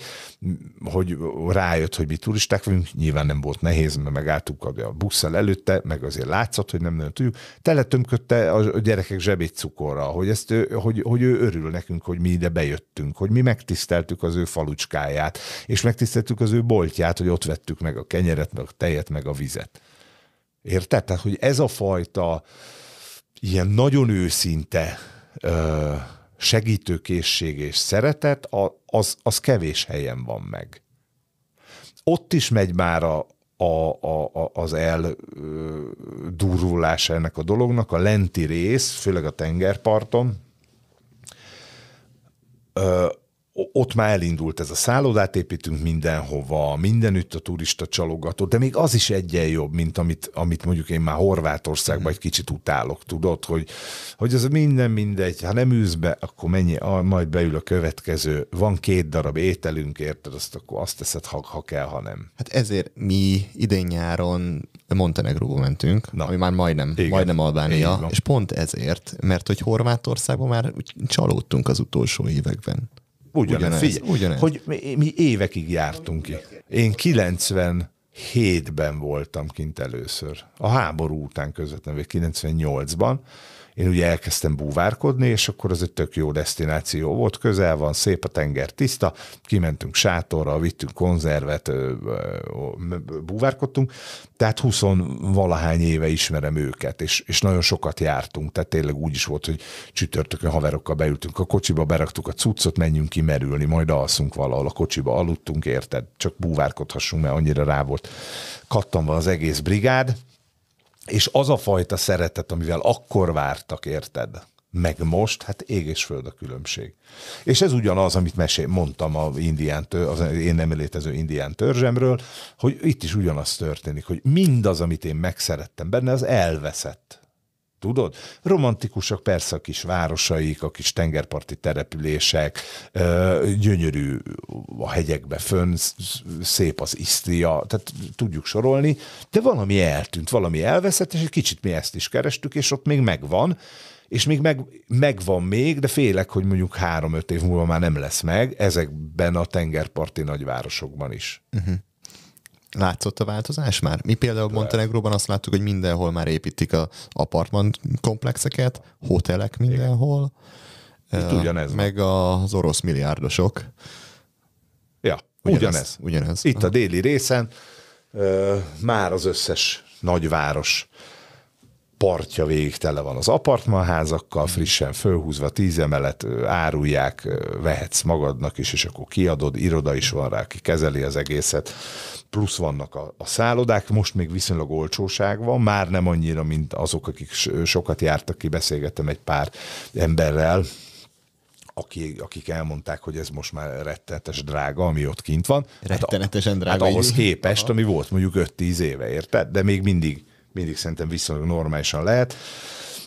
hogy rájött, hogy mi turisták vagyunk, nyilván nem volt nehéz, mert megálltuk a busszal előtte, meg azért látszott, hogy nem nagyon tudjuk, teletömködte a gyerekek zsebét cukorra, hogy, ezt, ő, hogy, hogy ő örül nekünk, hogy mi ide bejöttünk, hogy mi megtiszteltük az ő falucskáját, és megtiszteltük az ő boltját, hogy ott vettük meg a kenyeret, meg a tejet, meg a vizet. Érted? Tehát, hogy ez a fajta ilyen nagyon őszinte ö, segítőkészség és szeretet, az, az kevés helyen van meg. Ott is megy már a, a, a, az eldurulás ennek a dolognak, a lenti rész, főleg a tengerparton, ö, ott már elindult ez a szállodát, építünk mindenhova, mindenütt a turista csalogató, de még az is egyen jobb, mint amit, amit mondjuk én már Horvátországban mm. egy kicsit utálok, tudod, hogy, hogy az minden mindegy, ha nem űz be, akkor mennyi, ah, majd beül a következő, van két darab ételünk, érted, azt akkor azt teszed, ha, ha kell, ha nem. Hát ezért mi idén nyáron Montenegróba mentünk, Na. ami már majdnem, Igen. majdnem Albánia, és pont ezért, mert hogy Horvátországban már csalódtunk az utolsó években. Ugyanez, ugyanez, figyelj, ugyanez. Hogy mi, mi évekig jártunk ki. Én 90 7-ben voltam kint először. A háború után közvetlenül, 98-ban, én ugye elkezdtem búvárkodni, és akkor az egy tök jó destináció volt, közel van, szép a tenger tiszta, kimentünk sátorra, vittünk konzervet, búvárkodtunk, tehát 20 valahány éve ismerem őket, és, és nagyon sokat jártunk, tehát tényleg úgy is volt, hogy csütörtökön haverokkal beültünk a kocsiba, beraktuk a cuccot, menjünk kimerülni, majd alszunk valahol a kocsiba, aludtunk, érted? Csak búvárkodhassunk, mert annyira rá volt kattanva az egész brigád, és az a fajta szeretet, amivel akkor vártak, érted? meg most, hát ég és föld a különbség. És ez ugyanaz, amit mesél, mondtam a indián tör, az én nem létező indián törzsemről, hogy itt is ugyanaz történik, hogy mindaz, amit én megszerettem benne, az elveszett. Tudod? Romantikusak persze a kis városaik, a kis tengerparti települések, gyönyörű a hegyekbe fönn, szép az isztria, tehát tudjuk sorolni, de valami eltűnt, valami elveszett, és egy kicsit mi ezt is kerestük, és ott még megvan, és még meg, megvan még, de félek, hogy mondjuk három-öt év múlva már nem lesz meg ezekben a tengerparti nagyvárosokban is. Uh-huh. Látszott a változás már? Mi például Montenegróban azt láttuk, hogy mindenhol már építik az apartman komplexeket, hotelek mindenhol. ugyanez. Meg az orosz milliárdosok. Ja, ugyanez. Ugyanez. ugyanez. Itt Aha. a déli részen már az összes nagyváros partja végig tele van az apartmanházakkal, frissen fölhúzva, tíz emelet árulják, vehetsz magadnak is, és akkor kiadod, iroda is van rá, aki kezeli az egészet, plusz vannak a, a szállodák, most még viszonylag olcsóság van, már nem annyira, mint azok, akik sokat jártak ki, beszélgettem egy pár emberrel, akik, akik elmondták, hogy ez most már rettenetes drága, ami ott kint van. Hát Rettenetesen hát, drága. Hát ahhoz képest, ami volt mondjuk 5-10 éve, érted? De még mindig mindig szerintem viszonylag normálisan lehet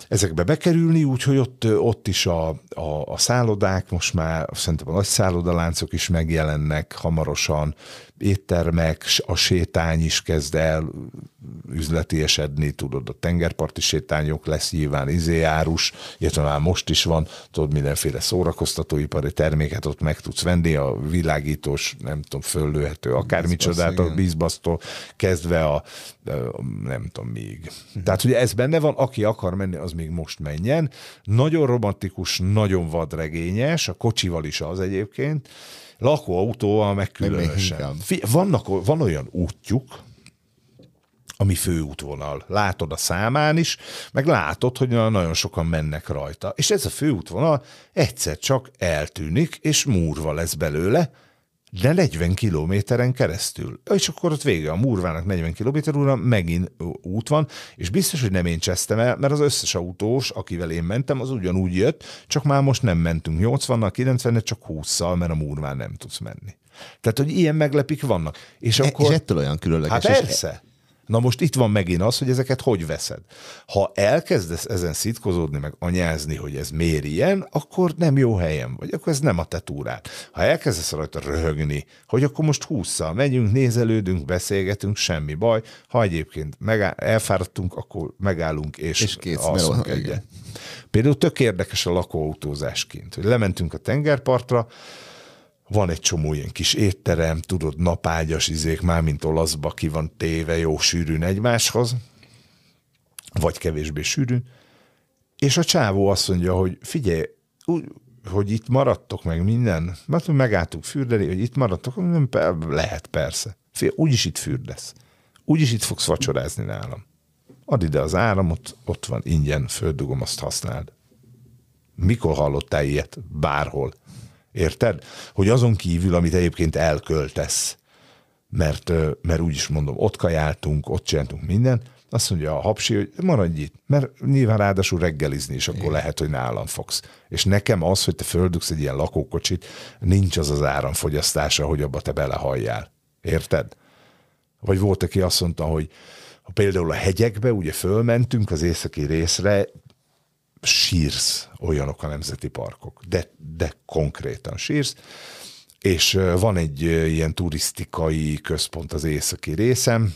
ezekbe bekerülni, úgyhogy ott, ott is a, a, a szállodák, most már szerintem a nagy szállodaláncok is megjelennek hamarosan, éttermek, a sétány is kezd el esedni, tudod, a tengerparti sétányok lesz nyilván izéjárus, illetve már most is van, tudod, mindenféle szórakoztatóipari terméket ott meg tudsz venni, a világítós, nem tudom, föllőhető, akármicsodát, a bízbasztól kezdve a, a, nem tudom, még. Hm. Tehát, hogy ez benne van, aki akar menni, az még most menjen. Nagyon romantikus, nagyon vadregényes, a kocsival is az egyébként, lakóautóval meg különösen. Vannak, van olyan útjuk, ami főútvonal. Látod a számán is, meg látod, hogy nagyon sokan mennek rajta. És ez a főútvonal egyszer csak eltűnik, és múrva lesz belőle, de 40 kilométeren keresztül. És akkor ott vége a Murvának 40 km óra, megint út van, és biztos, hogy nem én csesztem el, mert az összes autós, akivel én mentem, az ugyanúgy jött, csak már most nem mentünk 80-nal, 90 csak 20-szal, mert a Murván nem tudsz menni. Tehát, hogy ilyen meglepik vannak. És, akkor, és ettől olyan különleges. Hát persze. És Na most itt van megint az, hogy ezeket hogy veszed. Ha elkezdesz ezen szitkozódni, meg anyázni, hogy ez miért ilyen, akkor nem jó helyen vagy, akkor ez nem a te túrád. Ha elkezdesz rajta röhögni, hogy akkor most húszszal megyünk, nézelődünk, beszélgetünk, semmi baj. Ha egyébként megáll, elfáradtunk, akkor megállunk és, és kész, alszunk egyet. Például tök érdekes a lakóautózásként, kint, hogy lementünk a tengerpartra, van egy csomó ilyen kis étterem, tudod, napágyas izék, már mint olaszba ki van téve jó sűrűn egymáshoz, vagy kevésbé sűrűn, és a csávó azt mondja, hogy figyelj, úgy, hogy itt maradtok meg minden, mert megálltuk fürdeni, hogy itt maradtok, nem lehet persze. Fél, úgyis itt fürdesz. Úgyis itt fogsz vacsorázni nálam. Add ide az áramot, ott van ingyen, földugom, azt használd. Mikor hallottál ilyet? Bárhol. Érted? Hogy azon kívül, amit egyébként elköltesz, mert, mert úgy is mondom, ott kajáltunk, ott csináltunk mindent, azt mondja a hapsi, hogy maradj itt, mert nyilván ráadásul reggelizni is, akkor Igen. lehet, hogy nálam fogsz. És nekem az, hogy te földugsz egy ilyen lakókocsit, nincs az az áramfogyasztása, hogy abba te belehalljál. Érted? Vagy volt, aki azt mondta, hogy ha például a hegyekbe, ugye fölmentünk az északi részre, sírsz olyanok a nemzeti parkok, de, de konkrétan sírsz, és van egy ilyen turisztikai központ az északi részem,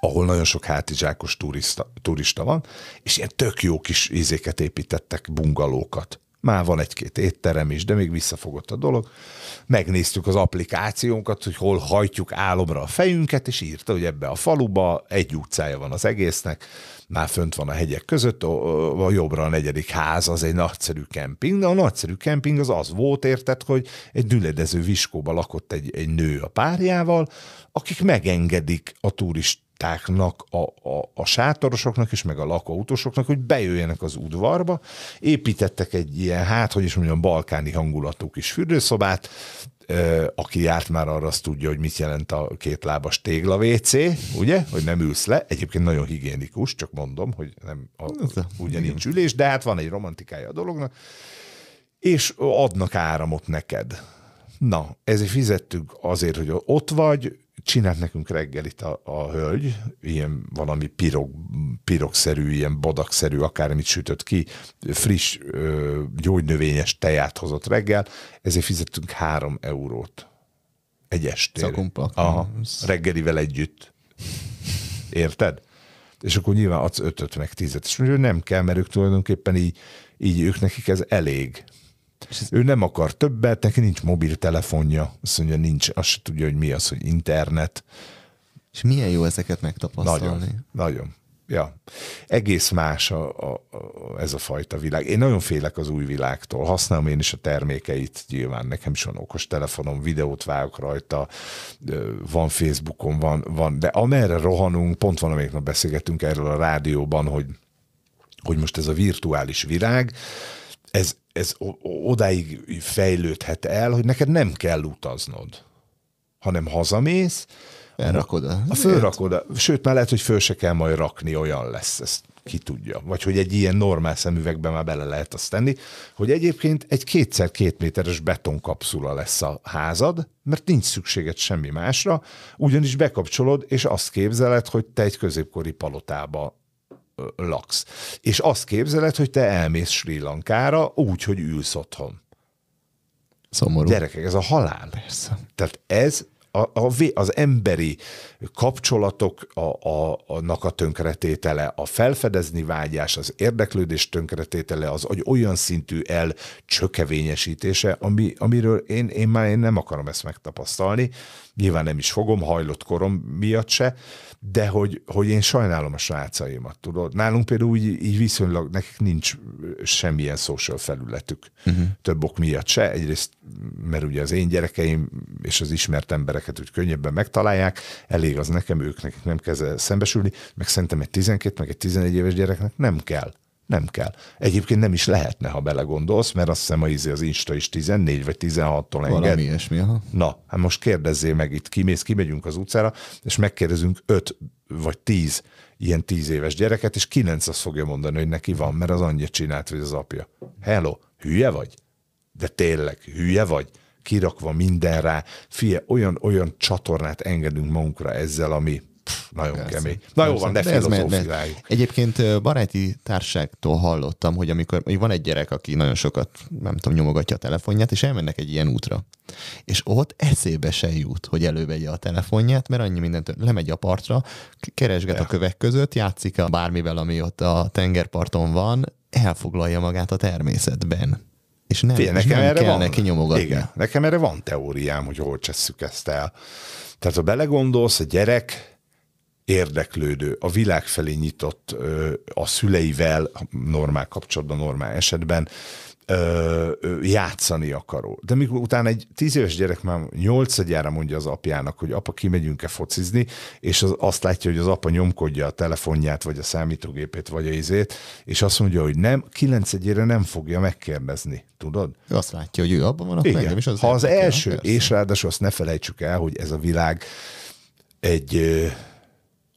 ahol nagyon sok hátizsákos turista, turista van, és ilyen tök jó kis ízéket építettek, bungalókat. Már van egy-két étterem is, de még visszafogott a dolog. Megnéztük az applikációnkat, hogy hol hajtjuk álomra a fejünket, és írta, hogy ebbe a faluba egy utcája van az egésznek, már fönt van a hegyek között, a, jobbra a negyedik ház, az egy nagyszerű kemping, de a nagyszerű kemping az az volt, érted, hogy egy düledező viskóba lakott egy, egy nő a párjával, akik megengedik a turist a, a, a sátorosoknak és meg a lakóutosoknak, hogy bejöjjenek az udvarba. Építettek egy ilyen, hát, hogy is mondjam, balkáni hangulatú kis fürdőszobát, aki járt már arra, azt tudja, hogy mit jelent a lábas tégla WC, ugye? Hogy nem ülsz le. Egyébként nagyon higiénikus, csak mondom, hogy nem a, ugyanincs ülés, de hát van egy romantikája a dolognak. És adnak áramot neked. Na, ezért fizettük azért, hogy ott vagy, csinált nekünk reggelit a, a hölgy, ilyen valami pirog, pirogszerű, ilyen bodakszerű, akármit sütött ki, friss ö, gyógynövényes teját hozott reggel, ezért fizettünk három eurót. Egy este. A mm. reggelivel együtt. Érted? És akkor nyilván adsz ötöt meg tízet. És mondja, hogy nem kell, mert ők tulajdonképpen így, így ők nekik ez elég. És ő nem akar többet, neki nincs mobiltelefonja, azt mondja, nincs, azt se tudja, hogy mi az, hogy internet. És milyen jó ezeket megtapasztalni. Nagyon, nagyon. Ja. Egész más a, a, a, ez a fajta világ. Én nagyon félek az új világtól. Használom én is a termékeit, nyilván nekem is van okos telefonom, videót vágok rajta, van Facebookon, van, van, de amerre rohanunk, pont valamelyik nap beszélgetünk erről a rádióban, hogy, hogy most ez a virtuális világ, ez, ez odáig fejlődhet el, hogy neked nem kell utaznod, hanem hazamész, Elrakod a, a fölrakod, a, sőt, már lehet, hogy föl se kell majd rakni, olyan lesz, ezt ki tudja. Vagy hogy egy ilyen normál szemüvegben már bele lehet azt tenni, hogy egyébként egy kétszer két méteres betonkapszula lesz a házad, mert nincs szükséged semmi másra, ugyanis bekapcsolod, és azt képzeled, hogy te egy középkori palotába laksz. És azt képzeled, hogy te elmész Sri Lankára úgy, hogy ülsz otthon. Szomorú. Gyerekek, ez a halál. Persze. Tehát ez a, a, az emberi kapcsolatok a, a, annak a tönkretétele, a felfedezni vágyás, az érdeklődés tönkretétele, az hogy olyan szintű csökevényesítése, ami, amiről én, én már én nem akarom ezt megtapasztalni, nyilván nem is fogom, hajlott korom miatt se, de hogy, hogy én sajnálom a srácaimat, tudod. Nálunk például úgy, így viszonylag, nekik nincs semmilyen social felületük. Uh-huh. Több ok miatt se. Egyrészt, mert ugye az én gyerekeim és az ismert embereket úgy könnyebben megtalálják, elég az nekem, őknek, nem kell szembesülni, meg szerintem egy 12, meg egy 11 éves gyereknek nem kell. Nem kell. Egyébként nem is lehetne, ha belegondolsz, mert azt hiszem, hogy izé az Insta is 14 vagy 16-tól enged. Valami ilyesmi, ha. Na, hát most kérdezzél meg, itt kimész, kimegyünk az utcára, és megkérdezünk 5 vagy 10 ilyen 10 éves gyereket, és 9 azt fogja mondani, hogy neki van, mert az annyit csinált, hogy az apja. Hello, hülye vagy? De tényleg, hülye vagy? Kirakva minden rá. Fie, olyan, olyan csatornát engedünk magunkra ezzel, ami pff, nagyon persze, kemény. Na jó van, ne filozófiáljuk. Egyébként baráti társágtól hallottam, hogy amikor hogy van egy gyerek, aki nagyon sokat, nem tudom, nyomogatja a telefonját, és elmennek egy ilyen útra. És ott eszébe se jut, hogy elővegye a telefonját, mert annyi mindent lemegy a partra, keresget De. a kövek között, játszik a bármivel, ami ott a tengerparton van, elfoglalja magát a természetben. És nem, Fé, nekem és nem erre kell van, neki nyomogatni. Igen, nekem erre van teóriám, hogy hol csesszük ezt el. Tehát ha belegondolsz, a gyerek érdeklődő, a világ felé nyitott, a szüleivel normál kapcsolatban, normál esetben játszani akaró. De mikor utána egy tíz éves gyerek már nyolcadjára mondja az apjának, hogy apa, kimegyünk-e focizni, és az, azt látja, hogy az apa nyomkodja a telefonját, vagy a számítógépét, vagy a izét, és azt mondja, hogy nem, kilencedjére nem fogja megkérdezni, tudod? Ő azt látja, hogy ő abban van, akkor engem is az Ha az első, kell, és ráadásul azt ne felejtsük el, hogy ez a világ egy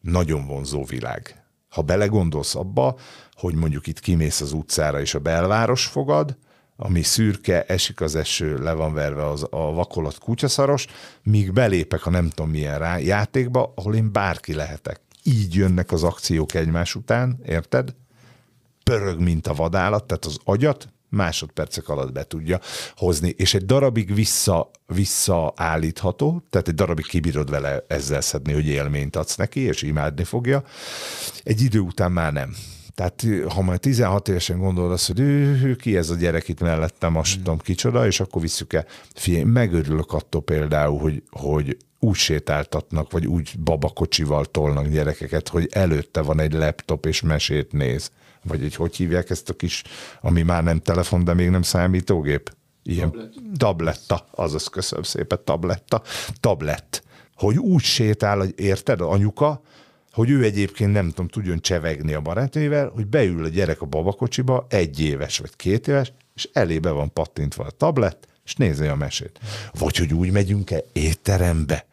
nagyon vonzó világ. Ha belegondolsz abba, hogy mondjuk itt kimész az utcára és a belváros fogad, ami szürke, esik az eső, le van verve az, a vakolat kutyaszaros, míg belépek a nem tudom milyen rá játékba, ahol én bárki lehetek. Így jönnek az akciók egymás után, érted? Pörög, mint a vadállat, tehát az agyat másodpercek alatt be tudja hozni, és egy darabig vissza, visszaállítható, tehát egy darabig kibírod vele ezzel szedni, hogy élményt adsz neki, és imádni fogja. Egy idő után már nem. Tehát ha majd 16 évesen gondolod azt, hogy ő, ő, ki ez a gyerek itt mellettem, azt tudom kicsoda, és akkor visszük el. Figyelj, megörülök attól például, hogy, hogy úgy sétáltatnak, vagy úgy babakocsival tolnak gyerekeket, hogy előtte van egy laptop, és mesét néz vagy egy hogy hívják ezt a kis, ami már nem telefon, de még nem számítógép? Ilyen tablet. tabletta, azaz köszönöm szépen, tabletta, tablet. Hogy úgy sétál, hogy érted, anyuka, hogy ő egyébként nem tudom, tudjon csevegni a barátnővel, hogy beül a gyerek a babakocsiba, egy éves vagy két éves, és elébe van pattintva a tablet, és nézi a mesét. Vagy hogy úgy megyünk-e étterembe,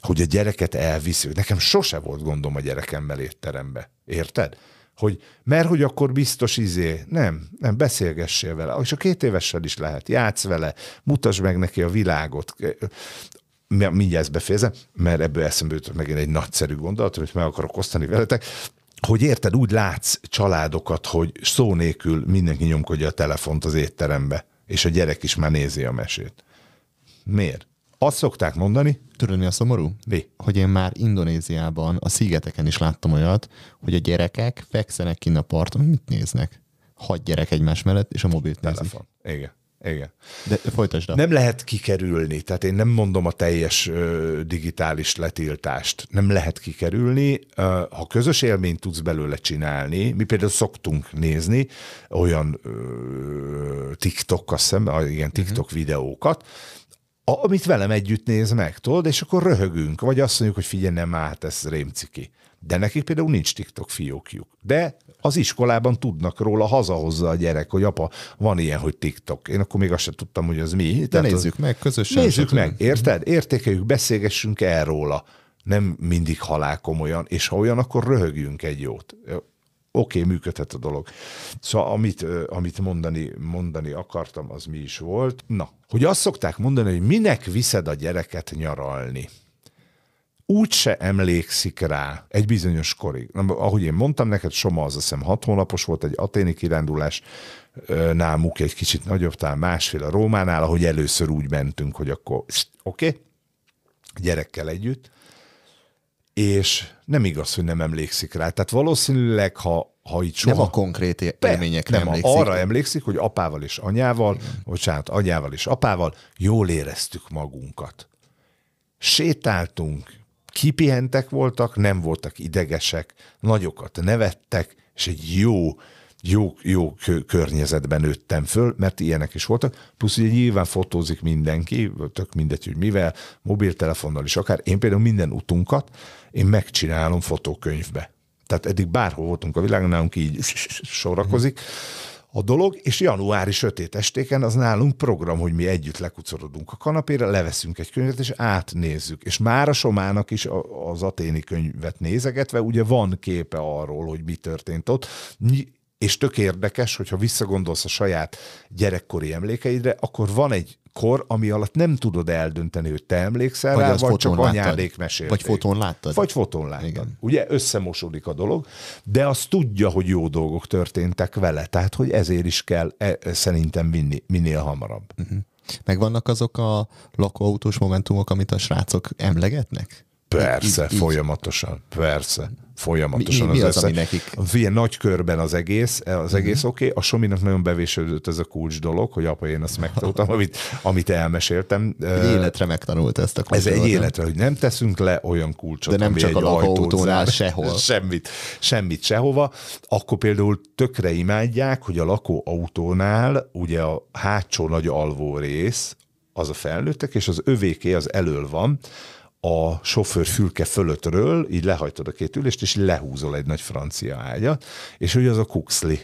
hogy a gyereket elviszi. Nekem sose volt gondom a gyerekemmel étterembe. Érted? hogy mert hogy akkor biztos izé. Nem, nem, beszélgessél vele. És a két évessel is lehet. Játsz vele, mutasd meg neki a világot. Mindjárt ezt befejezem, mert ebből eszembe jutott megint egy nagyszerű gondolat, amit meg akarok osztani veletek hogy érted, úgy látsz családokat, hogy szó nélkül mindenki nyomkodja a telefont az étterembe, és a gyerek is már nézi a mesét. Miért? Azt szokták mondani, tudod, mi a szomorú? Mi? Hogy én már Indonéziában, a szigeteken is láttam olyat, hogy a gyerekek fekszenek kint a parton, mit néznek? Hat gyerek egymás mellett, és a mobilt Telefon. nézik. Igen. Igen. De folytasd Nem lehet kikerülni, tehát én nem mondom a teljes ö, digitális letiltást. Nem lehet kikerülni. Ö, ha közös élményt tudsz belőle csinálni, mi például szoktunk nézni olyan mhm. TikTok, azt hiszem, igen, TikTok uh-huh. videókat, amit velem együtt néz meg, tudod, és akkor röhögünk, vagy azt mondjuk, hogy figyelj, nem át, ez rémciki. De nekik például nincs TikTok fiókjuk. De az iskolában tudnak róla, hazahozza a gyerek, hogy apa, van ilyen, hogy TikTok. Én akkor még azt sem tudtam, hogy az mi. De Tehát nézzük az... meg közösen. Nézzük meg, érted? Értékeljük, beszélgessünk el róla. Nem mindig halál komolyan, és ha olyan, akkor röhögjünk egy jót oké, okay, működhet a dolog. Szóval amit, amit mondani, mondani akartam, az mi is volt. Na, hogy azt szokták mondani, hogy minek viszed a gyereket nyaralni úgy se emlékszik rá egy bizonyos korig. Na, ahogy én mondtam neked, Soma az azt hiszem hat hónapos volt, egy aténi kirándulás, námuk egy kicsit nagyobb, talán másfél a Rómánál, ahogy először úgy mentünk, hogy akkor oké, okay, gyerekkel együtt és nem igaz, hogy nem emlékszik rá. Tehát valószínűleg, ha, ha itt soha... Nem a konkrét élményekre nem, emlékszik. arra emlékszik, hogy apával és anyával, Igen. bocsánat, anyával és apával jól éreztük magunkat. Sétáltunk, kipihentek voltak, nem voltak idegesek, nagyokat nevettek, és egy jó, jó, jó környezetben nőttem föl, mert ilyenek is voltak. Plusz ugye nyilván fotózik mindenki, tök mindegy, hogy mivel, mobiltelefonnal is akár. Én például minden utunkat, én megcsinálom fotókönyvbe. Tehát eddig bárhol voltunk a világon, nálunk így sorakozik a dolog, és januári sötét estéken az nálunk program, hogy mi együtt lekucorodunk a kanapéra, leveszünk egy könyvet, és átnézzük. És már a Somának is az aténi könyvet nézegetve, ugye van képe arról, hogy mi történt ott, és tök érdekes, hogyha visszagondolsz a saját gyerekkori emlékeidre, akkor van egy kor, ami alatt nem tudod eldönteni, hogy te emlékszel vagy rá, vagy csak anyádék mesél. Vagy fotón láttad. Vagy fotón láttad. Igen. Ugye összemosódik a dolog, de azt tudja, hogy jó dolgok történtek vele, tehát hogy ezért is kell e, e szerintem vinni minél hamarabb. Uh-huh. Mhm. vannak azok a lakóautós momentumok, amit a srácok emlegetnek? Persze, így, így, folyamatosan. Persze, folyamatosan. Mi, mi az, az, az ami nekik? Ilyen nagy körben az egész, e, az uh-huh. egész mhm. oké. Okay. A Sominak nagyon bevésődött ez a kulcs dolog, hogy apa, én azt megtanultam, amit, amit elmeséltem. Egy életre megtanult ezt a kulcsot. Ez egy életre, hogy nem teszünk le olyan kulcsot, De nem csak egy a lakóautónál sehol. Semmit, semmit sehova. Akkor például tökre imádják, hogy a lakóautónál ugye a hátsó nagy alvó rész, az a felnőttek, és az övéké az elől van, a sofőr fülke fölöttről, így lehajtod a két ülést, és lehúzol egy nagy francia ágyat, és hogy az a Kuxli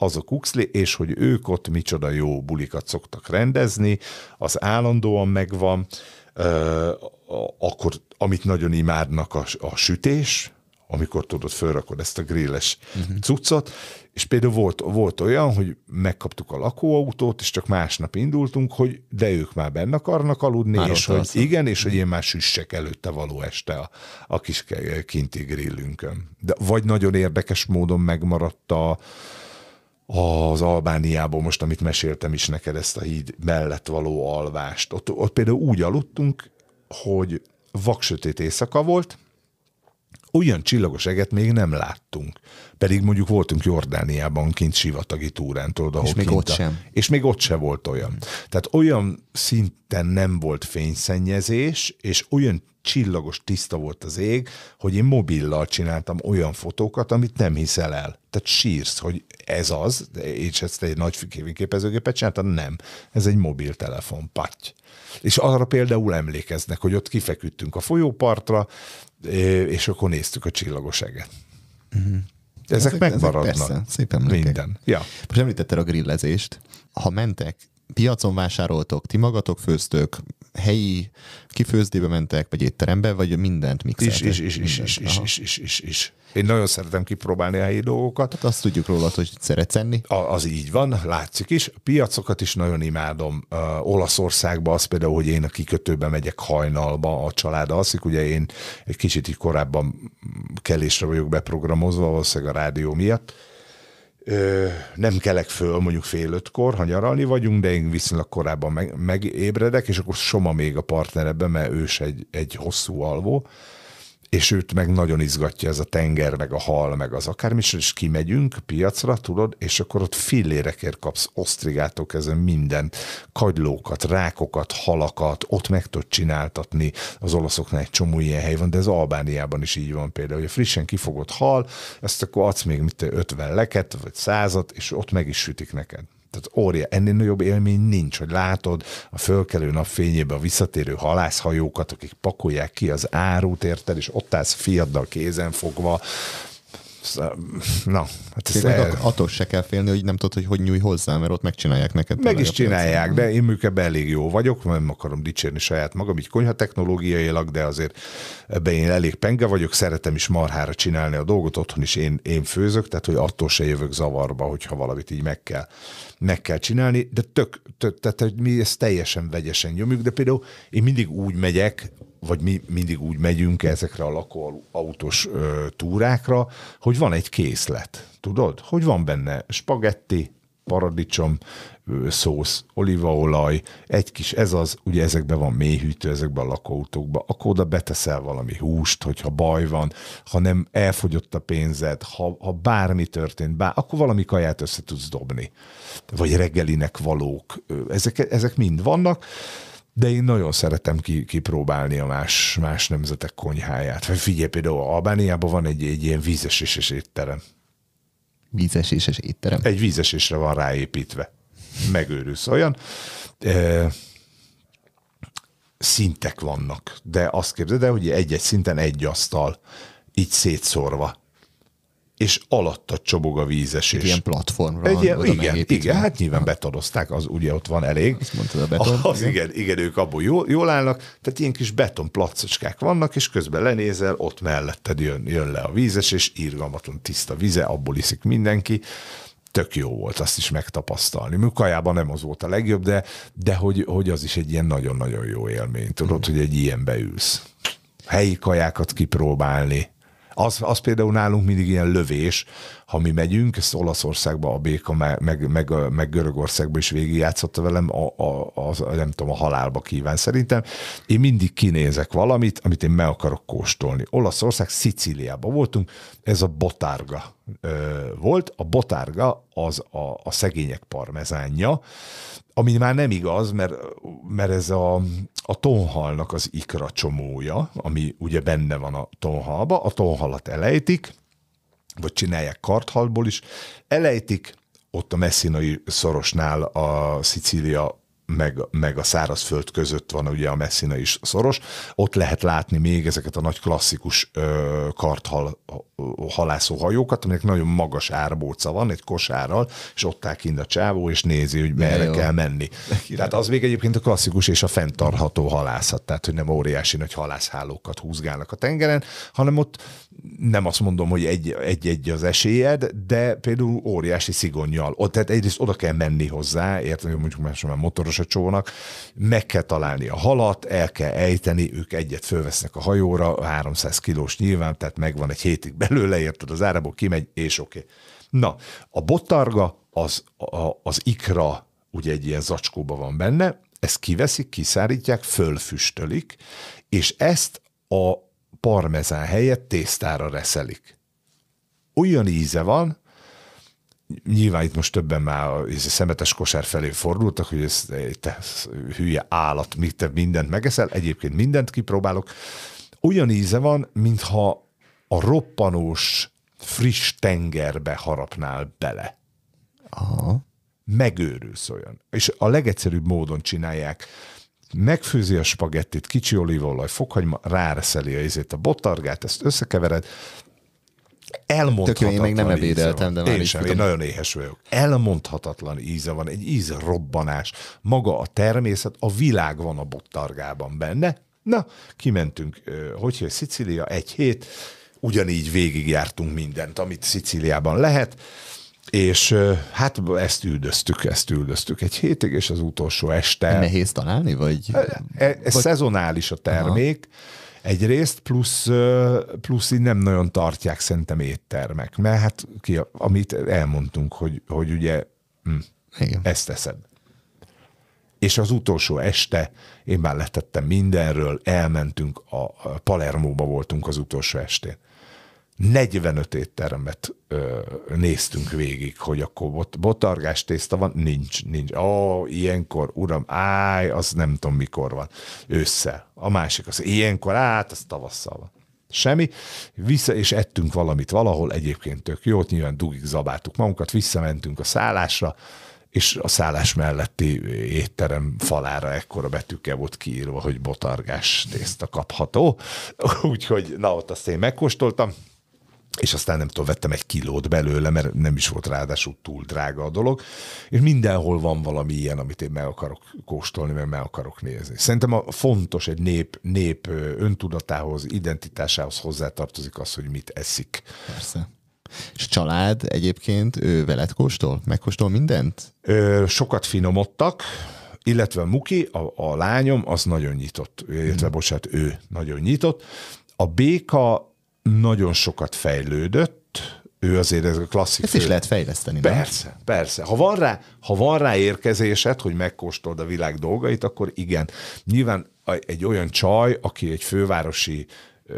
az a Kuxli, és hogy ők ott micsoda jó bulikat szoktak rendezni, az állandóan megvan, ö, akkor, amit nagyon imádnak a, a sütés, amikor tudod, fölrakod ezt a grilles uh-huh. cuccot, és például volt, volt olyan, hogy megkaptuk a lakóautót, és csak másnap indultunk, hogy de ők már benne akarnak aludni, már és hogy az igen, és hogy én már süssek előtte való este a, a kis kinti grillünkön. De, vagy nagyon érdekes módon megmaradt a, az Albániából, most amit meséltem is neked, ezt a híd mellett való alvást. Ott, ott például úgy aludtunk, hogy vaksötét éjszaka volt, olyan csillagos eget még nem láttunk. Pedig mondjuk voltunk Jordániában kint sivatagi túrán, tudod, ahol És még ott a... sem. És még ott sem volt olyan. Tehát olyan szinten nem volt fényszennyezés, és olyan csillagos, tiszta volt az ég, hogy én mobillal csináltam olyan fotókat, amit nem hiszel el. Tehát sírsz, hogy ez az, és ezt egy nagy képezőgépet csináltam, nem. Ez egy mobiltelefon, patty. És arra például emlékeznek, hogy ott kifeküdtünk a folyópartra, és akkor néztük a csillagos eget. Uh-huh. Ezek, ezek megmaradnak. Ezek persze, szép emlékek. Minden. Ja. Most említetted a grillezést. Ha mentek, piacon vásároltok, ti magatok főztök, helyi kifőzdébe mentek, vagy étterembe, vagy mindent mixeltek? Is, is, is, is, is, is, is, is, is, is. Én nagyon szeretem kipróbálni a helyi dolgokat. Hát azt tudjuk róla, hogy szeretsz enni. A, az így van, látszik is. A piacokat is nagyon imádom. Uh, Olaszországban az például, hogy én a kikötőbe megyek hajnalba, a család alszik. Ugye én egy kicsit így korábban kelésre vagyok beprogramozva, valószínűleg a rádió miatt nem kelek föl mondjuk fél ötkor, ha nyaralni vagyunk, de én viszonylag korábban megébredek, és akkor Soma még a partner ebben, mert ős egy, egy hosszú alvó, és őt meg nagyon izgatja ez a tenger, meg a hal, meg az akármi, és kimegyünk piacra, tudod, és akkor ott fillérekért kapsz osztrigától kezdve minden, kagylókat, rákokat, halakat, ott meg tudod csináltatni, az olaszoknál egy csomó ilyen hely van, de ez Albániában is így van például, hogy a frissen kifogott hal, ezt akkor adsz még mit 50 leket, vagy százat, és ott meg is sütik neked. Tehát óriá! ennél nagyobb élmény nincs, hogy látod a fölkelő napfényébe a visszatérő halászhajókat, akik pakolják ki az árut, érted, és ott állsz fiaddal kézen fogva, Na, hát ez el... Attól se kell félni, hogy nem tudod, hogy hogy nyúj hozzá, mert ott megcsinálják neked. Meg is csinálják, de én mondjuk elég jó vagyok, mert nem akarom dicsérni saját magam, így konyha technológiailag, de azért ebben én elég penge vagyok, szeretem is marhára csinálni a dolgot, otthon is én, én főzök, tehát hogy attól se jövök zavarba, hogyha valamit így meg kell, meg kell csinálni, de tök, tök tehát hogy mi ezt teljesen vegyesen nyomjuk, de például én mindig úgy megyek, vagy mi mindig úgy megyünk ezekre a lakóautós túrákra, hogy van egy készlet, tudod? Hogy van benne spagetti, paradicsom, szósz, olívaolaj, egy kis ez az, ugye ezekben van mélyhűtő, ezekben a lakóautókban, akkor oda beteszel valami húst, hogyha baj van, ha nem elfogyott a pénzed, ha, ha bármi történt, bár, akkor valami kaját össze tudsz dobni. Vagy reggelinek valók, ezek, ezek mind vannak, de én nagyon szeretem ki, kipróbálni a más, más nemzetek konyháját. Figyelj, például Albániában van egy, egy ilyen vízeséses étterem. Vízeséses étterem? Egy vízesésre van ráépítve. Megőrülsz olyan. E, szintek vannak, de azt képzeld el, hogy egy-egy szinten egy asztal, így szétszórva és alatta csobog a vízesés. Egy ilyen platformra. Egy ilyen, igen, igen, hát nyilván betonozták, az ugye ott van elég. Azt mondtad a beton. Az igen, igen, igen ők abból jól, jól állnak, tehát ilyen kis betonplacocskák vannak, és közben lenézel, ott melletted jön, jön le a vízes, és írgalmatlan tiszta vize, abból iszik mindenki tök jó volt azt is megtapasztalni. Műkajában nem az volt a legjobb, de, de hogy, hogy az is egy ilyen nagyon-nagyon jó élmény. Tudod, hmm. hogy egy ilyen beülsz. Helyi kajákat kipróbálni, az, az például nálunk mindig ilyen lövés, ha mi megyünk, ezt Olaszországba a béka, meg, meg, meg Görögországba is végigjátszotta velem, a, a, a, nem tudom, a halálba kíván szerintem. Én mindig kinézek valamit, amit én meg akarok kóstolni. Olaszország, Szicíliában voltunk, ez a botárga ö, volt. A botárga az a, a szegények parmezánja, ami már nem igaz, mert, mert ez a, a tonhalnak az ikra csomója, ami ugye benne van a tonhalba, a tonhalat elejtik, vagy csinálják karthalból is, elejtik ott a messzinai szorosnál a Szicília meg, meg a szárazföld között van ugye a Messina is szoros, ott lehet látni még ezeket a nagy klasszikus ö, karthal halászó hajókat, aminek nagyon magas árbóca van, egy kosárral, és ott áll kint a csávó, és nézi, hogy merre ja, kell menni. Tehát az még egyébként a klasszikus és a fenntartható halászat, tehát hogy nem óriási nagy halászhálókat húzgálnak a tengeren, hanem ott nem azt mondom, hogy egy-egy az esélyed, de például óriási szigonnyal. Ott, tehát egyrészt oda kell menni hozzá, érted, hogy mondjuk más, már motoros a csónak, meg kell találni a halat, el kell ejteni, ők egyet fölvesznek a hajóra, 300 kilós nyilván, tehát megvan egy hétig belőle, érted, az árabok kimegy, és oké. Okay. Na, a bottarga, az, a, az ikra, ugye egy ilyen zacskóba van benne, ezt kiveszik, kiszárítják, fölfüstölik, és ezt a parmezán helyett tésztára reszelik. Olyan íze van, nyilván itt most többen már a szemetes kosár felé fordultak, hogy ez, te hülye állat, mit te mindent megeszel, egyébként mindent kipróbálok. Olyan íze van, mintha a roppanós, friss tengerbe harapnál bele. Aha. Megőrülsz olyan. És a legegyszerűbb módon csinálják megfőzi a spagettit, kicsi olívaolaj, fokhagyma, ráreszeli a ízét, a botargát, ezt összekevered, elmondhatatlan én még nem ebédeltem, de már én sem, én nagyon éhes vagyok. Elmondhatatlan íze van, egy íz robbanás. Maga a természet, a világ van a bottargában benne. Na, kimentünk, hogy Szicília, egy hét, ugyanígy végigjártunk mindent, amit Szicíliában lehet és hát ezt üldöztük, ezt üldöztük egy hétig, és az utolsó este... Nehéz találni, vagy... E, ez vagy... szezonális a termék, Aha. egyrészt, plusz, plusz így nem nagyon tartják szerintem éttermek, mert hát ki, amit elmondtunk, hogy, hogy ugye hm, Igen. ezt teszed. És az utolsó este én már letettem mindenről, elmentünk, a, a Palermóba voltunk az utolsó estén 45 étteremet ö, néztünk végig, hogy akkor bot, botargás tészta van, nincs, nincs. Ó, ilyenkor, uram, áj, az nem tudom mikor van, össze. A másik az ilyenkor, át, az tavasszal van. Semmi. Vissza, és ettünk valamit valahol, egyébként tök jót, nyilván dugig zabáltuk magunkat, visszamentünk a szállásra, és a szállás melletti étterem falára ekkora betűke volt kiírva, hogy botargás tészta kapható. Úgyhogy na, ott azt én megkóstoltam, és aztán nem tudom, vettem egy kilót belőle, mert nem is volt ráadásul túl drága a dolog, és mindenhol van valami ilyen, amit én meg akarok kóstolni, mert meg akarok nézni. Szerintem a fontos egy nép, nép öntudatához, identitásához hozzátartozik az, hogy mit eszik. Persze. És család egyébként ő veled kóstol? Megkóstol mindent? Ö, sokat finomodtak, illetve Muki, a, a lányom, az nagyon nyitott, illetve hmm. bocsánat, ő nagyon nyitott. A béka nagyon sokat fejlődött, ő azért ez a klasszik. Ezt fő... is lehet fejleszteni, Persze, nem? persze. Ha van, rá, ha van rá érkezésed, hogy megkóstold a világ dolgait, akkor igen. Nyilván egy olyan csaj, aki egy fővárosi ö,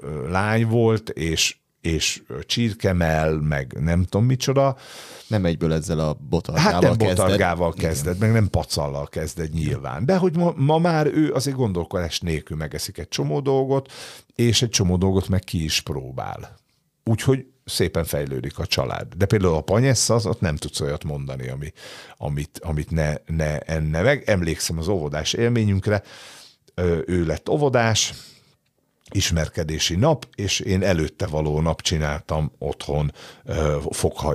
ö, lány volt, és és csirkemel, meg nem tudom micsoda. Nem egyből ezzel a botargával Hát nem kezded. botargával kezded, meg nem pacallal kezded nyilván. De hogy ma, ma már ő azért gondolkodás nélkül megeszik egy csomó dolgot, és egy csomó dolgot meg ki is próbál. Úgyhogy szépen fejlődik a család. De például a panyesz az, ott nem tudsz olyat mondani, ami, amit, amit ne, ne enne meg. Emlékszem az óvodás élményünkre, ő lett óvodás, ismerkedési nap, és én előtte való nap csináltam otthon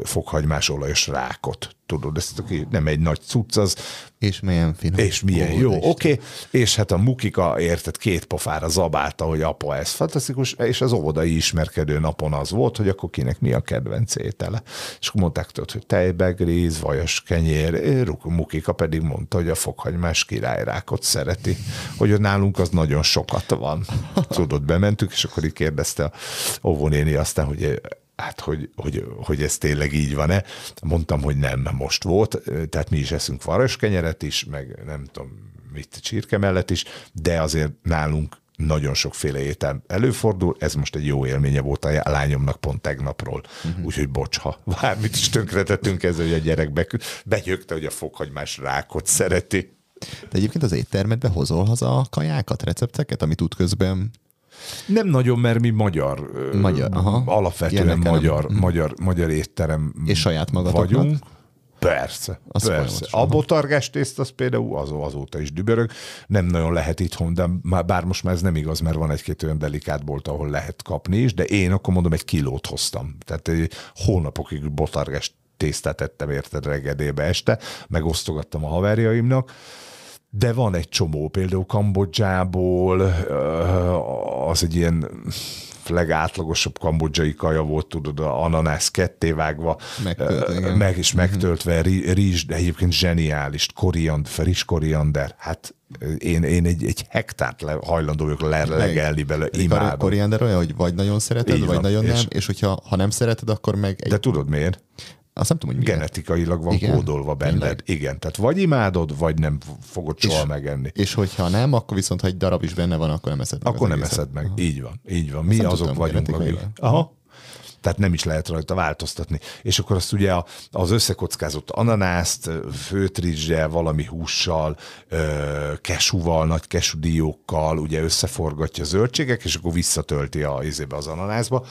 fokhagymás olajos rákot tudod, ez nem egy nagy cucc az. És milyen finom. És milyen jó, oké. Okay. És hát a mukika, érted, két pofára zabálta, hogy apa, ez fantasztikus, és az óvodai ismerkedő napon az volt, hogy akkor kinek mi a kedvenc étele. És akkor mondták tudod, hogy tejbegríz, vajas kenyér, eh, Ruk, mukika pedig mondta, hogy a fokhagymás királyrákot szereti, hogy a nálunk az nagyon sokat van. Tudod, bementük, és akkor így kérdezte a óvónéni aztán, hogy hát hogy, hogy, hogy ez tényleg így van-e. Mondtam, hogy nem, most volt, tehát mi is eszünk varaskenyeret is, meg nem tudom mit csirke mellett is, de azért nálunk nagyon sokféle étel előfordul, ez most egy jó élménye volt a lányomnak pont tegnapról, uh-huh. úgyhogy bocs, ha bármit is tönkretettünk ezzel, hogy a gyerek be, benyögte, hogy a fokhagymás rákot szereti. De egyébként az éttermedbe hozol haza a kajákat, recepteket, amit útközben nem nagyon, mert mi magyar, magyar aha. alapvetően Ilyeneken magyar, a... Mm. magyar, magyar étterem És saját magatoknak? vagyunk. Persze, az persze. A tészt az például az, azóta is dübörög. Nem nagyon lehet itthon, de már, bár most már ez nem igaz, mert van egy-két olyan delikát bolt, ahol lehet kapni is, de én akkor mondom, egy kilót hoztam. Tehát eh, hónapokig botargás tésztát ettem érted reggedébe este, megosztogattam a haverjaimnak, de van egy csomó, például Kambodzsából, az egy ilyen legátlagosabb kambodzsai kaja volt, tudod, a ananász kettévágva, megtölt, meg is mhm. megtöltve, rizs, de egyébként zseniális, koriand, friss koriander, hát én, én egy, egy hektárt le, hajlandó vagyok legelni bele. Imádom. A koriander olyan, hogy vagy nagyon szereted, Így vagy van, nagyon és nem, és hogyha ha nem szereted, akkor meg... Egy... De tudod miért? Azt nem tudom, hogy miért. Genetikailag van igen? kódolva benned. Mindleg. Igen, tehát vagy imádod, vagy nem fogod soha és, megenni. És hogyha nem, akkor viszont, ha egy darab is benne van, akkor nem eszed meg. Akkor nem egészet. eszed meg. Aha. Így van, így van. Mi azok tudom, vagyunk, akik. Aha tehát nem is lehet rajta változtatni. És akkor azt ugye az összekockázott ananászt, főtrizsel, valami hússal, kesúval, nagy kesudiókkal, ugye összeforgatja zöldségek, és akkor visszatölti a izébe az ananászba.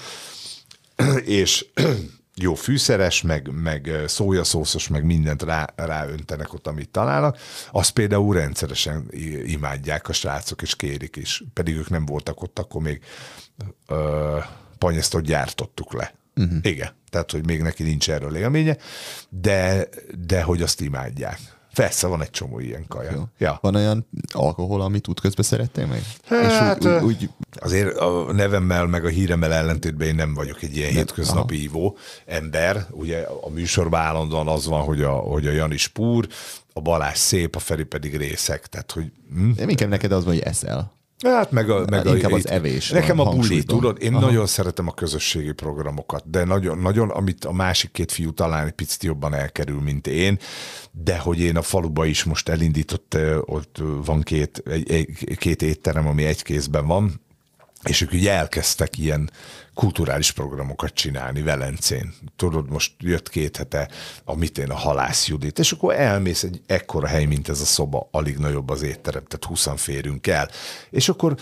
és jó fűszeres, meg, meg szójaszószos, meg mindent rá, ráöntenek ott, amit találnak, azt például rendszeresen imádják a srácok, és kérik is. Pedig ők nem voltak ott, akkor még ö, panyasztot gyártottuk le. Uh-huh. Igen, tehát, hogy még neki nincs erről élménye, de, de hogy azt imádják. Persze, van egy csomó ilyen kaja. Ja. Van olyan alkohol, amit útközben szerettél meg? Hát, És úgy, úgy, úgy... Azért a nevemmel, meg a híremmel ellentétben én nem vagyok egy ilyen nem, hétköznapi aha. ívó ember. Ugye a műsorban állandóan az van, hogy a, hogy a Janis púr, a balás szép, a Feri pedig részek. Tehát, hogy, hm? Én inkább neked az van, hogy eszel. Hát meg a, meg inkább a, az evés. Nekem a buli, tudod, én Aha. nagyon szeretem a közösségi programokat, de nagyon, nagyon, amit a másik két fiú talán egy picit jobban elkerül, mint én, de hogy én a faluba is most elindított, ott van két, egy, egy, két étterem, ami egy kézben van, és ők ugye elkezdtek ilyen kulturális programokat csinálni Velencén. Tudod, most jött két hete, amit én a halász Judit, és akkor elmész egy ekkora hely, mint ez a szoba, alig nagyobb az étterem, tehát 20 férünk el, és akkor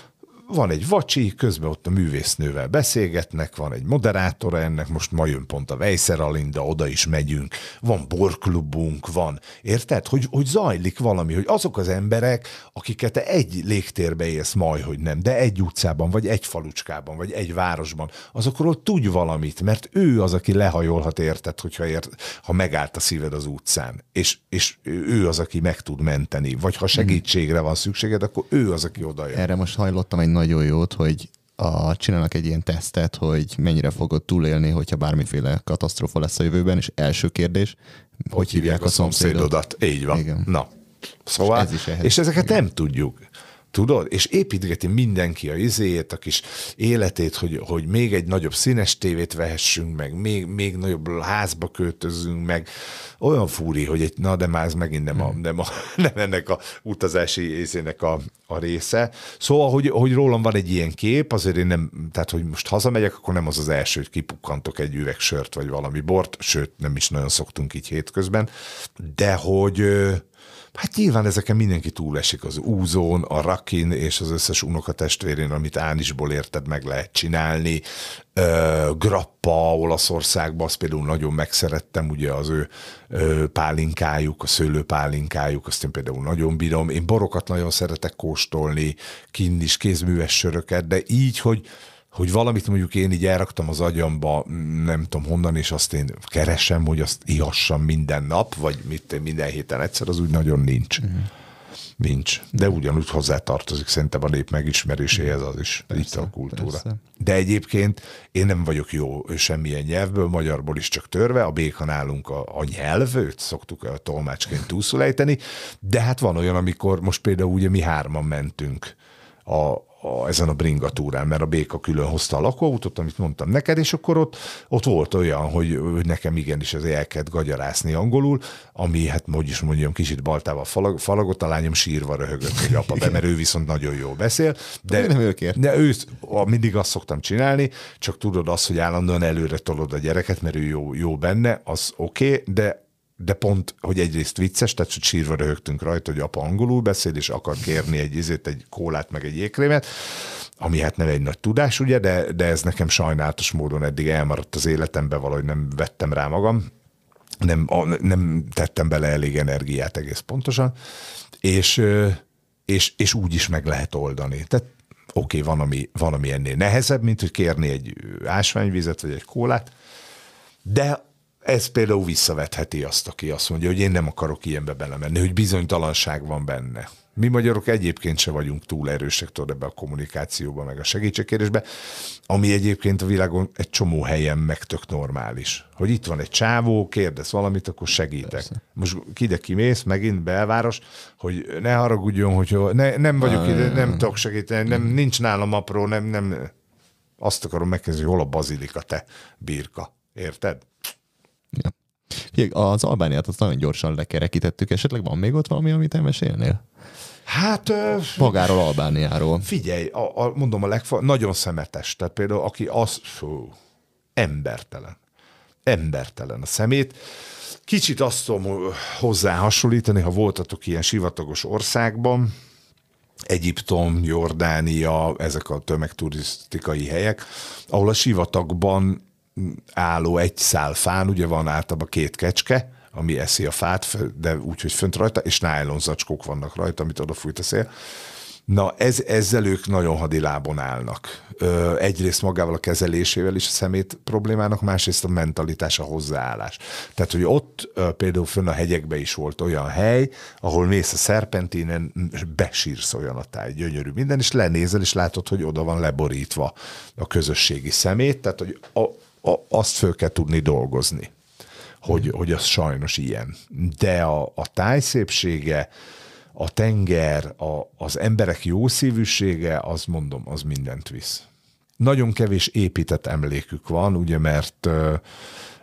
van egy vacsi, közben ott a művésznővel beszélgetnek, van egy moderátora ennek, most ma jön pont a Vejszer Alinda, oda is megyünk, van borklubunk, van, érted? Hogy, hogy zajlik valami, hogy azok az emberek, akiket te egy légtérbe élsz majd, hogy nem, de egy utcában, vagy egy falucskában, vagy egy városban, azokról tudj valamit, mert ő az, aki lehajolhat érted, hogyha ért, ha megállt a szíved az utcán, és, és ő az, aki meg tud menteni, vagy ha mhm. segítségre van szükséged, akkor ő az, aki oda jön. Erre most hajlottam egy nagy nagyon jót, hogy a, csinálnak egy ilyen tesztet, hogy mennyire fogod túlélni, hogyha bármiféle katasztrófa lesz a jövőben, és első kérdés, hogy, hogy hívják a szomszédodat? szomszédodat. Így van. Igen. Na, Szóval, és, ez is ehhez, és ezeket igen. nem tudjuk. Tudod? És építgeti mindenki a izéjét, a kis életét, hogy, hogy még egy nagyobb színes tévét vehessünk meg, még, még nagyobb házba költözünk meg. Olyan fúri, hogy egy, na de már ez megint nem, a, hmm. nem, a, nem ennek a utazási izének a, a része. Szóval, hogy, hogy rólam van egy ilyen kép, azért én nem, tehát hogy most hazamegyek, akkor nem az az első, hogy kipukkantok egy üveg sört vagy valami bort, sőt, nem is nagyon szoktunk így hétközben, de hogy Hát nyilván ezeken mindenki túlesik, az úzón, a rakin és az összes unokatestvérén, amit Ánisból érted, meg lehet csinálni. Ö, grappa Olaszországban, azt például nagyon megszerettem, ugye az ő ö, pálinkájuk, a szőlőpálinkájuk, azt én például nagyon bírom. Én borokat nagyon szeretek kóstolni, kinn is kézműves söröket, de így, hogy hogy valamit mondjuk én így elraktam az agyamba, nem tudom honnan, és azt én keresem, hogy azt ihassam minden nap, vagy mit, minden héten egyszer, az úgy nagyon nincs. Mm. Nincs. De ugyanúgy hozzátartozik szerintem a nép megismeréséhez az is. Persze, Itt a kultúra. Persze. De egyébként én nem vagyok jó semmilyen nyelvből, magyarból is csak törve, a béka nálunk a, a nyelv, őt szoktuk a tolmácsként túlszulejteni, de hát van olyan, amikor most például ugye mi hárman mentünk a, a, ezen a bringatúrán, mert a béka külön hozta a lakóautót, amit mondtam neked, és akkor ott, ott volt olyan, hogy nekem igenis az el kellett gagyarászni angolul, ami hát hogy is mondjam, kicsit baltával falag, falagott, a lányom sírva röhögött hogy apa be, mert ő viszont nagyon jól beszél. De, de nem ő kér. De őt mindig azt szoktam csinálni, csak tudod azt, hogy állandóan előre tolod a gyereket, mert ő jó, jó benne, az oké, okay, de de pont, hogy egyrészt vicces, tehát hogy sírva röhögtünk rajta, hogy apa angolul beszél, és akar kérni egy izét, egy kólát, meg egy ékrémet, ami hát nem egy nagy tudás, ugye, de, de ez nekem sajnálatos módon eddig elmaradt az életembe, valahogy nem vettem rá magam, nem, nem tettem bele elég energiát egész pontosan, és, és, és úgy is meg lehet oldani. Tehát oké, okay, van, ami, van, ami ennél nehezebb, mint hogy kérni egy ásványvizet vagy egy kólát, de ez például visszavetheti azt, aki azt mondja, hogy én nem akarok ilyenbe belemenni, hogy bizonytalanság van benne. Mi magyarok egyébként se vagyunk túl erősek, tudod, ebbe a kommunikációba, meg a segítségkérésbe, ami egyébként a világon egy csomó helyen meg tök normális. Hogy itt van egy csávó, kérdez valamit, akkor segítek. Persze. Most ide kimész, megint belváros, hogy ne haragudjon, hogy ne, nem vagyok ide, nem ah. tudok segíteni, nem, nincs nálam apró, nem, nem. Azt akarom megkezdeni, hogy hol a bazilika, te birka. Érted? Ja. Az Albániát azt nagyon gyorsan lekerekítettük, esetleg van még ott valami, amit elmesélnél? Hát... Magáról Albániáról. Figyelj, a, a, mondom, a legfa, nagyon szemetes. Tehát például, aki az... Fú, embertelen. Embertelen a szemét. Kicsit azt tudom hozzá hasonlítani, ha voltatok ilyen sivatagos országban, Egyiptom, Jordánia, ezek a tömegturisztikai helyek, ahol a sivatagban álló egy szál fán, ugye van általában két kecske, ami eszi a fát, de úgy, hogy fönt rajta, és nylon zacskók vannak rajta, amit odafújt a szél. Na, ez, ezzel ők nagyon hadilábon állnak. Ö, egyrészt magával a kezelésével is a szemét problémának, másrészt a mentalitás, a hozzáállás. Tehát, hogy ott ö, például fönn a hegyekbe is volt olyan hely, ahol mész a szerpentinen, és besírsz olyan a táj, gyönyörű minden, és lenézel, és látod, hogy oda van leborítva a közösségi szemét, tehát, hogy a, a, azt föl kell tudni dolgozni, hogy, hogy az sajnos ilyen. De a, a táj szépsége, a tenger, a, az emberek jó szívűsége, az mondom, az mindent visz. Nagyon kevés épített emlékük van, ugye, mert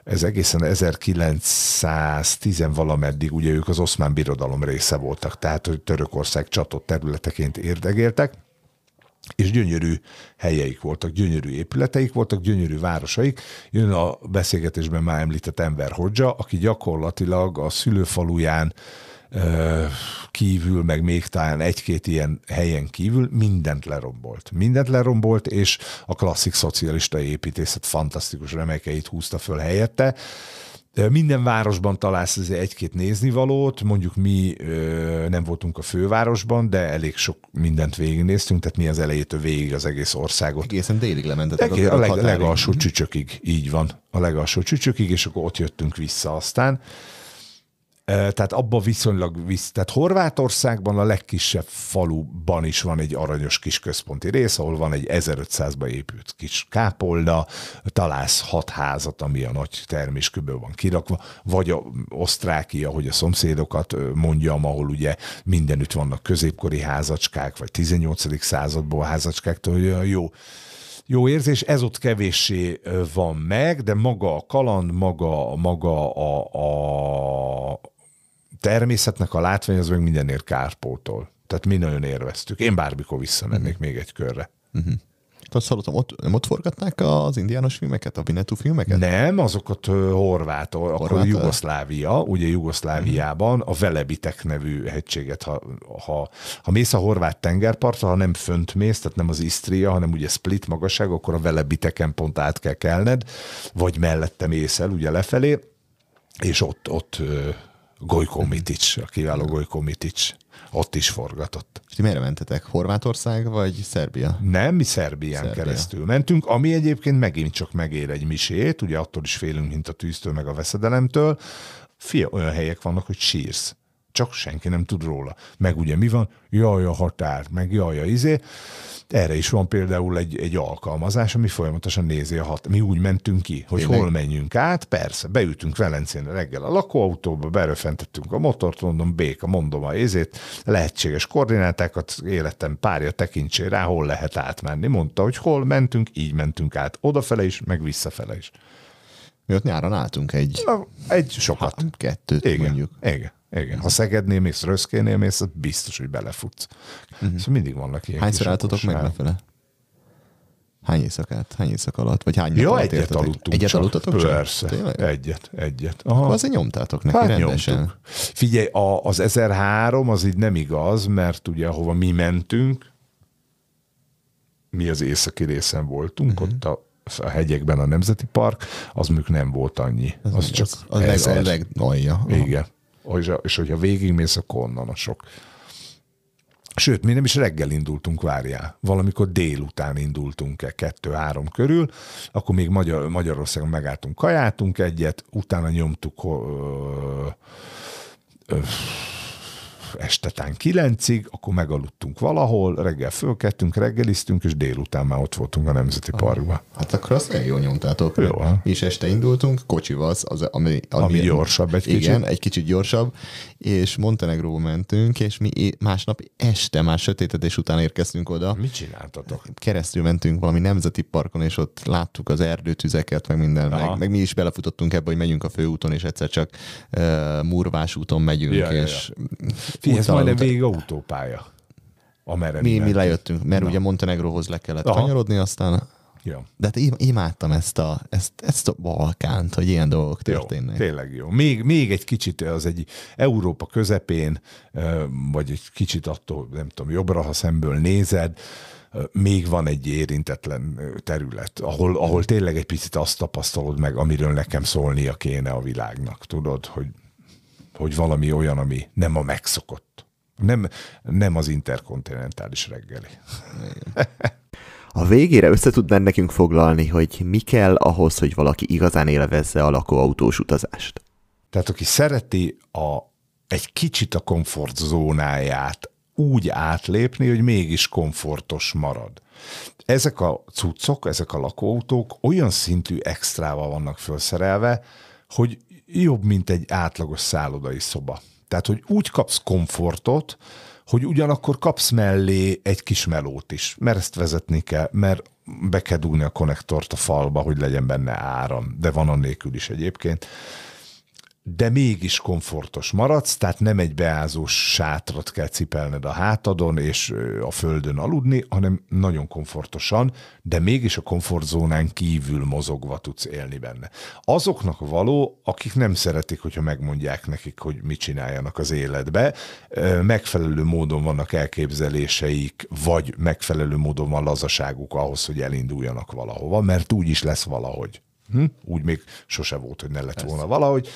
ez egészen 1910 valameddig, ugye ők az oszmán birodalom része voltak, tehát hogy Törökország csatott területeként érdegéltek, és gyönyörű helyeik voltak, gyönyörű épületeik voltak, gyönyörű városaik. Jön a beszélgetésben már említett Ember Hodzsa, aki gyakorlatilag a szülőfaluján kívül, meg még talán egy-két ilyen helyen kívül mindent lerombolt. Mindent lerombolt, és a klasszik szocialista építészet fantasztikus remekeit húzta föl helyette. Minden városban találsz azért egy-két néznivalót, mondjuk mi ö, nem voltunk a fővárosban, de elég sok mindent végignéztünk, tehát mi az elejétől végig az egész országot. Egészen délig lementetek. Egész, a, a leg, legalsó mhm. csücsökig, így van, a legalsó csücsökig, és akkor ott jöttünk vissza aztán. Tehát abban viszonylag visz. Tehát Horvátországban a legkisebb faluban is van egy aranyos kis központi rész, ahol van egy 1500-ba épült kis kápolna, találsz hat házat, ami a nagy termésküből van kirakva, vagy a osztráki, ahogy a szomszédokat mondjam, ahol ugye mindenütt vannak középkori házacskák, vagy 18. századból házacskák, hogy jó jó érzés, ez ott kevéssé van meg, de maga a kaland, maga, maga a, a, természetnek a látvány az meg mindenért kárpótol. Tehát mi nagyon érveztük. Én bármikor visszamennék mm. még egy körre. Mm-hmm. Azt hallottam, ott, nem ott forgatnák az indiános filmeket, a Vinetú filmeket? Nem, azokat Horvát, Horvát akkor Jugoszlávia, ugye Jugoszláviában mhm. a Velebitek nevű hegységet, ha, ha, ha mész a horvát tengerpartra, ha nem fönt mész, tehát nem az Isztria, hanem ugye Split magasság, akkor a Velebiteken pont át kell kelned, vagy mellette mész el ugye lefelé, és ott, ott Gojko Mitic, a kiváló Gojko Mitic. Ott is forgatott. És ti miért mentetek? Horvátország vagy Szerbia? Nem, mi Szerbián Szerbia. keresztül mentünk, ami egyébként megint csak megér egy misét, ugye attól is félünk, mint a tűztől, meg a veszedelemtől. Fia, olyan helyek vannak, hogy sírsz. Csak senki nem tud róla. Meg ugye mi van? Jaj a határ, meg jaj a izé. Erre is van például egy, egy alkalmazás, ami folyamatosan nézi a hat. Mi úgy mentünk ki, hogy Én hol menjünk át, persze, beütünk Velencén reggel a lakóautóba, beröfentettünk a motort, mondom, béka, mondom a izét, lehetséges koordinátákat, életem párja tekintsé rá, hol lehet átmenni. Mondta, hogy hol mentünk, így mentünk át, odafele is, meg visszafele is. Mi ott nyáron álltunk egy... Na, egy sokat. Hát, kettőt Igen. mondjuk. Igen. Igen, ha Szegednél mész, Röszkénél mész, biztos, hogy belefutsz. Uh-huh. Szóval mindig vannak ilyen Hányszor álltatok meg lefele? Hány éjszakát? Hány éjszak alatt? Vagy hány ja, egyet értetek? aludtunk. Egyet csak, aludtatok Persze. Csak? Egyet, egyet. Aha. Akkor azért nyomtátok neki hát rendesen. Nyomtuk. Figyelj, a, az 1003 az így nem igaz, mert ugye ahova mi mentünk, mi az északi részen voltunk, uh-huh. ott a a hegyekben a Nemzeti Park, az mondjuk nem volt annyi. Az, az csak az, az, leg, a legnalja. Igen. És, hogyha végigmész, akkor onnan a sok. Sőt, mi nem is reggel indultunk, várjál. Valamikor délután indultunk e kettő-három körül, akkor még Magyar, Magyarországon megálltunk, kajáltunk egyet, utána nyomtuk ö, ö, este tán kilencig, akkor megaludtunk valahol, reggel fölkettünk, reggeliztünk, és délután már ott voltunk a Nemzeti ah, Parkban. Hát akkor azt nagyon jól nyomtátok. Jó. És este indultunk, kocsival, az, az, ami, ami, ami gyorsabb egy igen, kicsit. Igen, egy kicsit gyorsabb, és Montenegró mentünk, és mi másnap este, már sötétedés után érkeztünk oda. Mit csináltatok? Keresztül mentünk valami Nemzeti Parkon, és ott láttuk az erdőtüzeket, meg minden. Meg, meg, mi is belefutottunk ebbe, hogy megyünk a főúton, és egyszer csak uh, Murvás úton megyünk, ja, és ja, ja. Figyelj, ez majdnem végig autópálya. Amerre mi, mi lejöttünk, mert Na. ugye Montenegróhoz le kellett Aha. kanyarodni, aztán Ja. De hát imádtam ezt a, ezt, ezt a Balkánt, hogy ilyen dolgok történnek. Jó, tényleg jó. Még, még egy kicsit az egy Európa közepén, vagy egy kicsit attól, nem tudom, jobbra, ha szemből nézed, még van egy érintetlen terület, ahol, ahol tényleg egy picit azt tapasztalod meg, amiről nekem szólnia kéne a világnak, tudod, hogy hogy valami olyan, ami nem a megszokott. Nem, nem az interkontinentális reggeli. A végére össze tudnál nekünk foglalni, hogy mi kell ahhoz, hogy valaki igazán élvezze a lakóautós utazást? Tehát aki szereti a, egy kicsit a komfortzónáját úgy átlépni, hogy mégis komfortos marad. Ezek a cuccok, ezek a lakóautók olyan szintű extrával vannak felszerelve, hogy jobb, mint egy átlagos szállodai szoba. Tehát, hogy úgy kapsz komfortot, hogy ugyanakkor kapsz mellé egy kis melót is, mert ezt vezetni kell, mert be kell dugni a konnektort a falba, hogy legyen benne áram, de van annélkül is egyébként de mégis komfortos maradsz, tehát nem egy beázós sátrat kell cipelned a hátadon és a földön aludni, hanem nagyon komfortosan, de mégis a komfortzónán kívül mozogva tudsz élni benne. Azoknak való, akik nem szeretik, hogyha megmondják nekik, hogy mit csináljanak az életbe, megfelelő módon vannak elképzeléseik, vagy megfelelő módon van lazaságuk ahhoz, hogy elinduljanak valahova, mert úgy is lesz valahogy. Hm? Úgy még sose volt, hogy ne lett Persze. volna valahogy.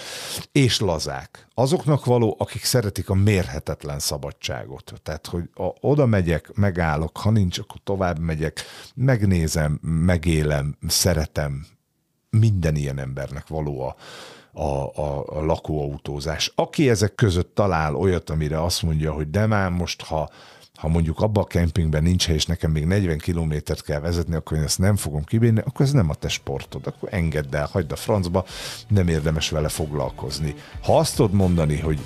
És lazák. Azoknak való, akik szeretik a mérhetetlen szabadságot. Tehát, hogy a, oda megyek, megállok, ha nincs, akkor tovább megyek, megnézem, megélem, szeretem. Minden ilyen embernek való a, a, a, a lakóautózás. Aki ezek között talál olyat, amire azt mondja, hogy de már most, ha ha mondjuk abba a kempingben nincs hely, és nekem még 40 kilométert kell vezetni, akkor én ezt nem fogom kibírni, akkor ez nem a te sportod, akkor engedd el, hagyd a francba, nem érdemes vele foglalkozni. Ha azt tudod mondani, hogy,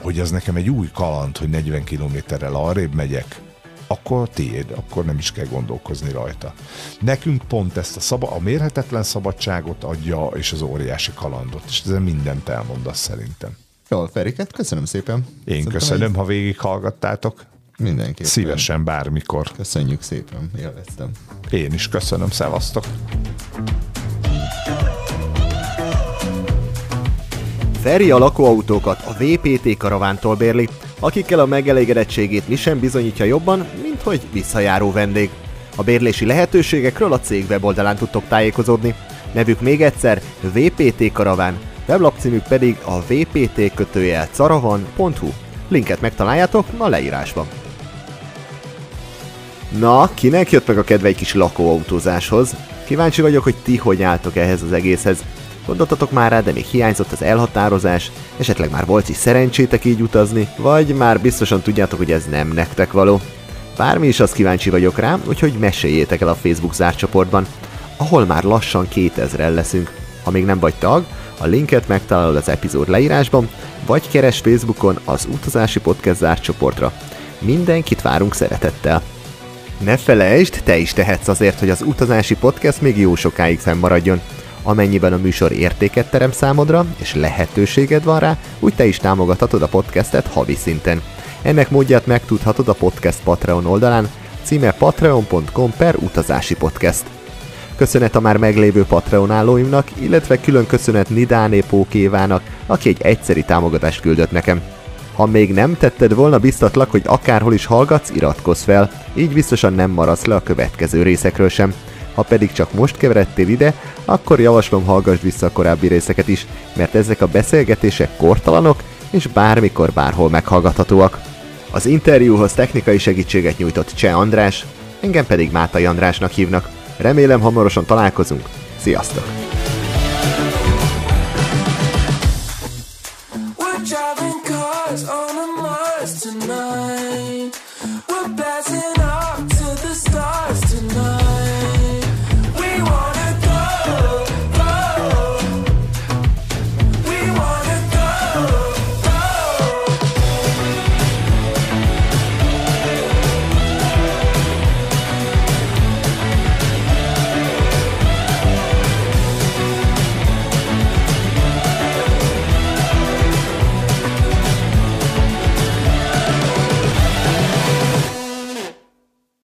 hogy ez nekem egy új kaland, hogy 40 kilométerrel arrébb megyek, akkor tiéd, akkor nem is kell gondolkozni rajta. Nekünk pont ezt a, szaba, a mérhetetlen szabadságot adja, és az óriási kalandot, és ezen mindent elmondasz szerintem. Jól, Feriket, köszönöm szépen. Én Szerintem köszönöm, ha végighallgattátok. Mindenképpen. Szívesen bármikor. Köszönjük szépen, élveztem. Én is köszönöm, szevasztok. Feri a lakóautókat a VPT karavántól bérli, akikkel a megelégedettségét mi sem bizonyítja jobban, mint hogy visszajáró vendég. A bérlési lehetőségekről a cég weboldalán tudtok tájékozódni. Nevük még egyszer VPT Karaván, weblapcímük pedig a vpt kötőjel caravan.hu. Linket megtaláljátok a leírásban. Na, kinek jött meg a kedve egy kis lakóautózáshoz? Kíváncsi vagyok, hogy ti hogy álltok ehhez az egészhez. Gondoltatok már rá, de még hiányzott az elhatározás, esetleg már volt is szerencsétek így utazni, vagy már biztosan tudjátok, hogy ez nem nektek való. Bármi is, az kíváncsi vagyok rá, úgyhogy meséljétek el a Facebook csoportban, ahol már lassan 2000-en leszünk. Ha még nem vagy tag, a linket megtalálod az epizód leírásban, vagy keres Facebookon az utazási podcast csoportra. Mindenkit várunk szeretettel! Ne felejtsd, te is tehetsz azért, hogy az utazási podcast még jó sokáig fennmaradjon. Amennyiben a műsor értéket terem számodra, és lehetőséged van rá, úgy te is támogathatod a podcastet havi szinten. Ennek módját megtudhatod a podcast Patreon oldalán, címe patreon.com per utazási podcast. Köszönet a már meglévő Patreon állóimnak, illetve külön köszönet Nidáné Pókévának, aki egy egyszeri támogatást küldött nekem. Ha még nem tetted volna, biztatlak, hogy akárhol is hallgatsz, iratkozz fel, így biztosan nem maradsz le a következő részekről sem. Ha pedig csak most keveredtél ide, akkor javaslom hallgass vissza a korábbi részeket is, mert ezek a beszélgetések kortalanok, és bármikor bárhol meghallgathatóak. Az interjúhoz technikai segítséget nyújtott Cseh András, engem pedig Mátai Andrásnak hívnak. Remélem hamarosan találkozunk. Sziasztok! night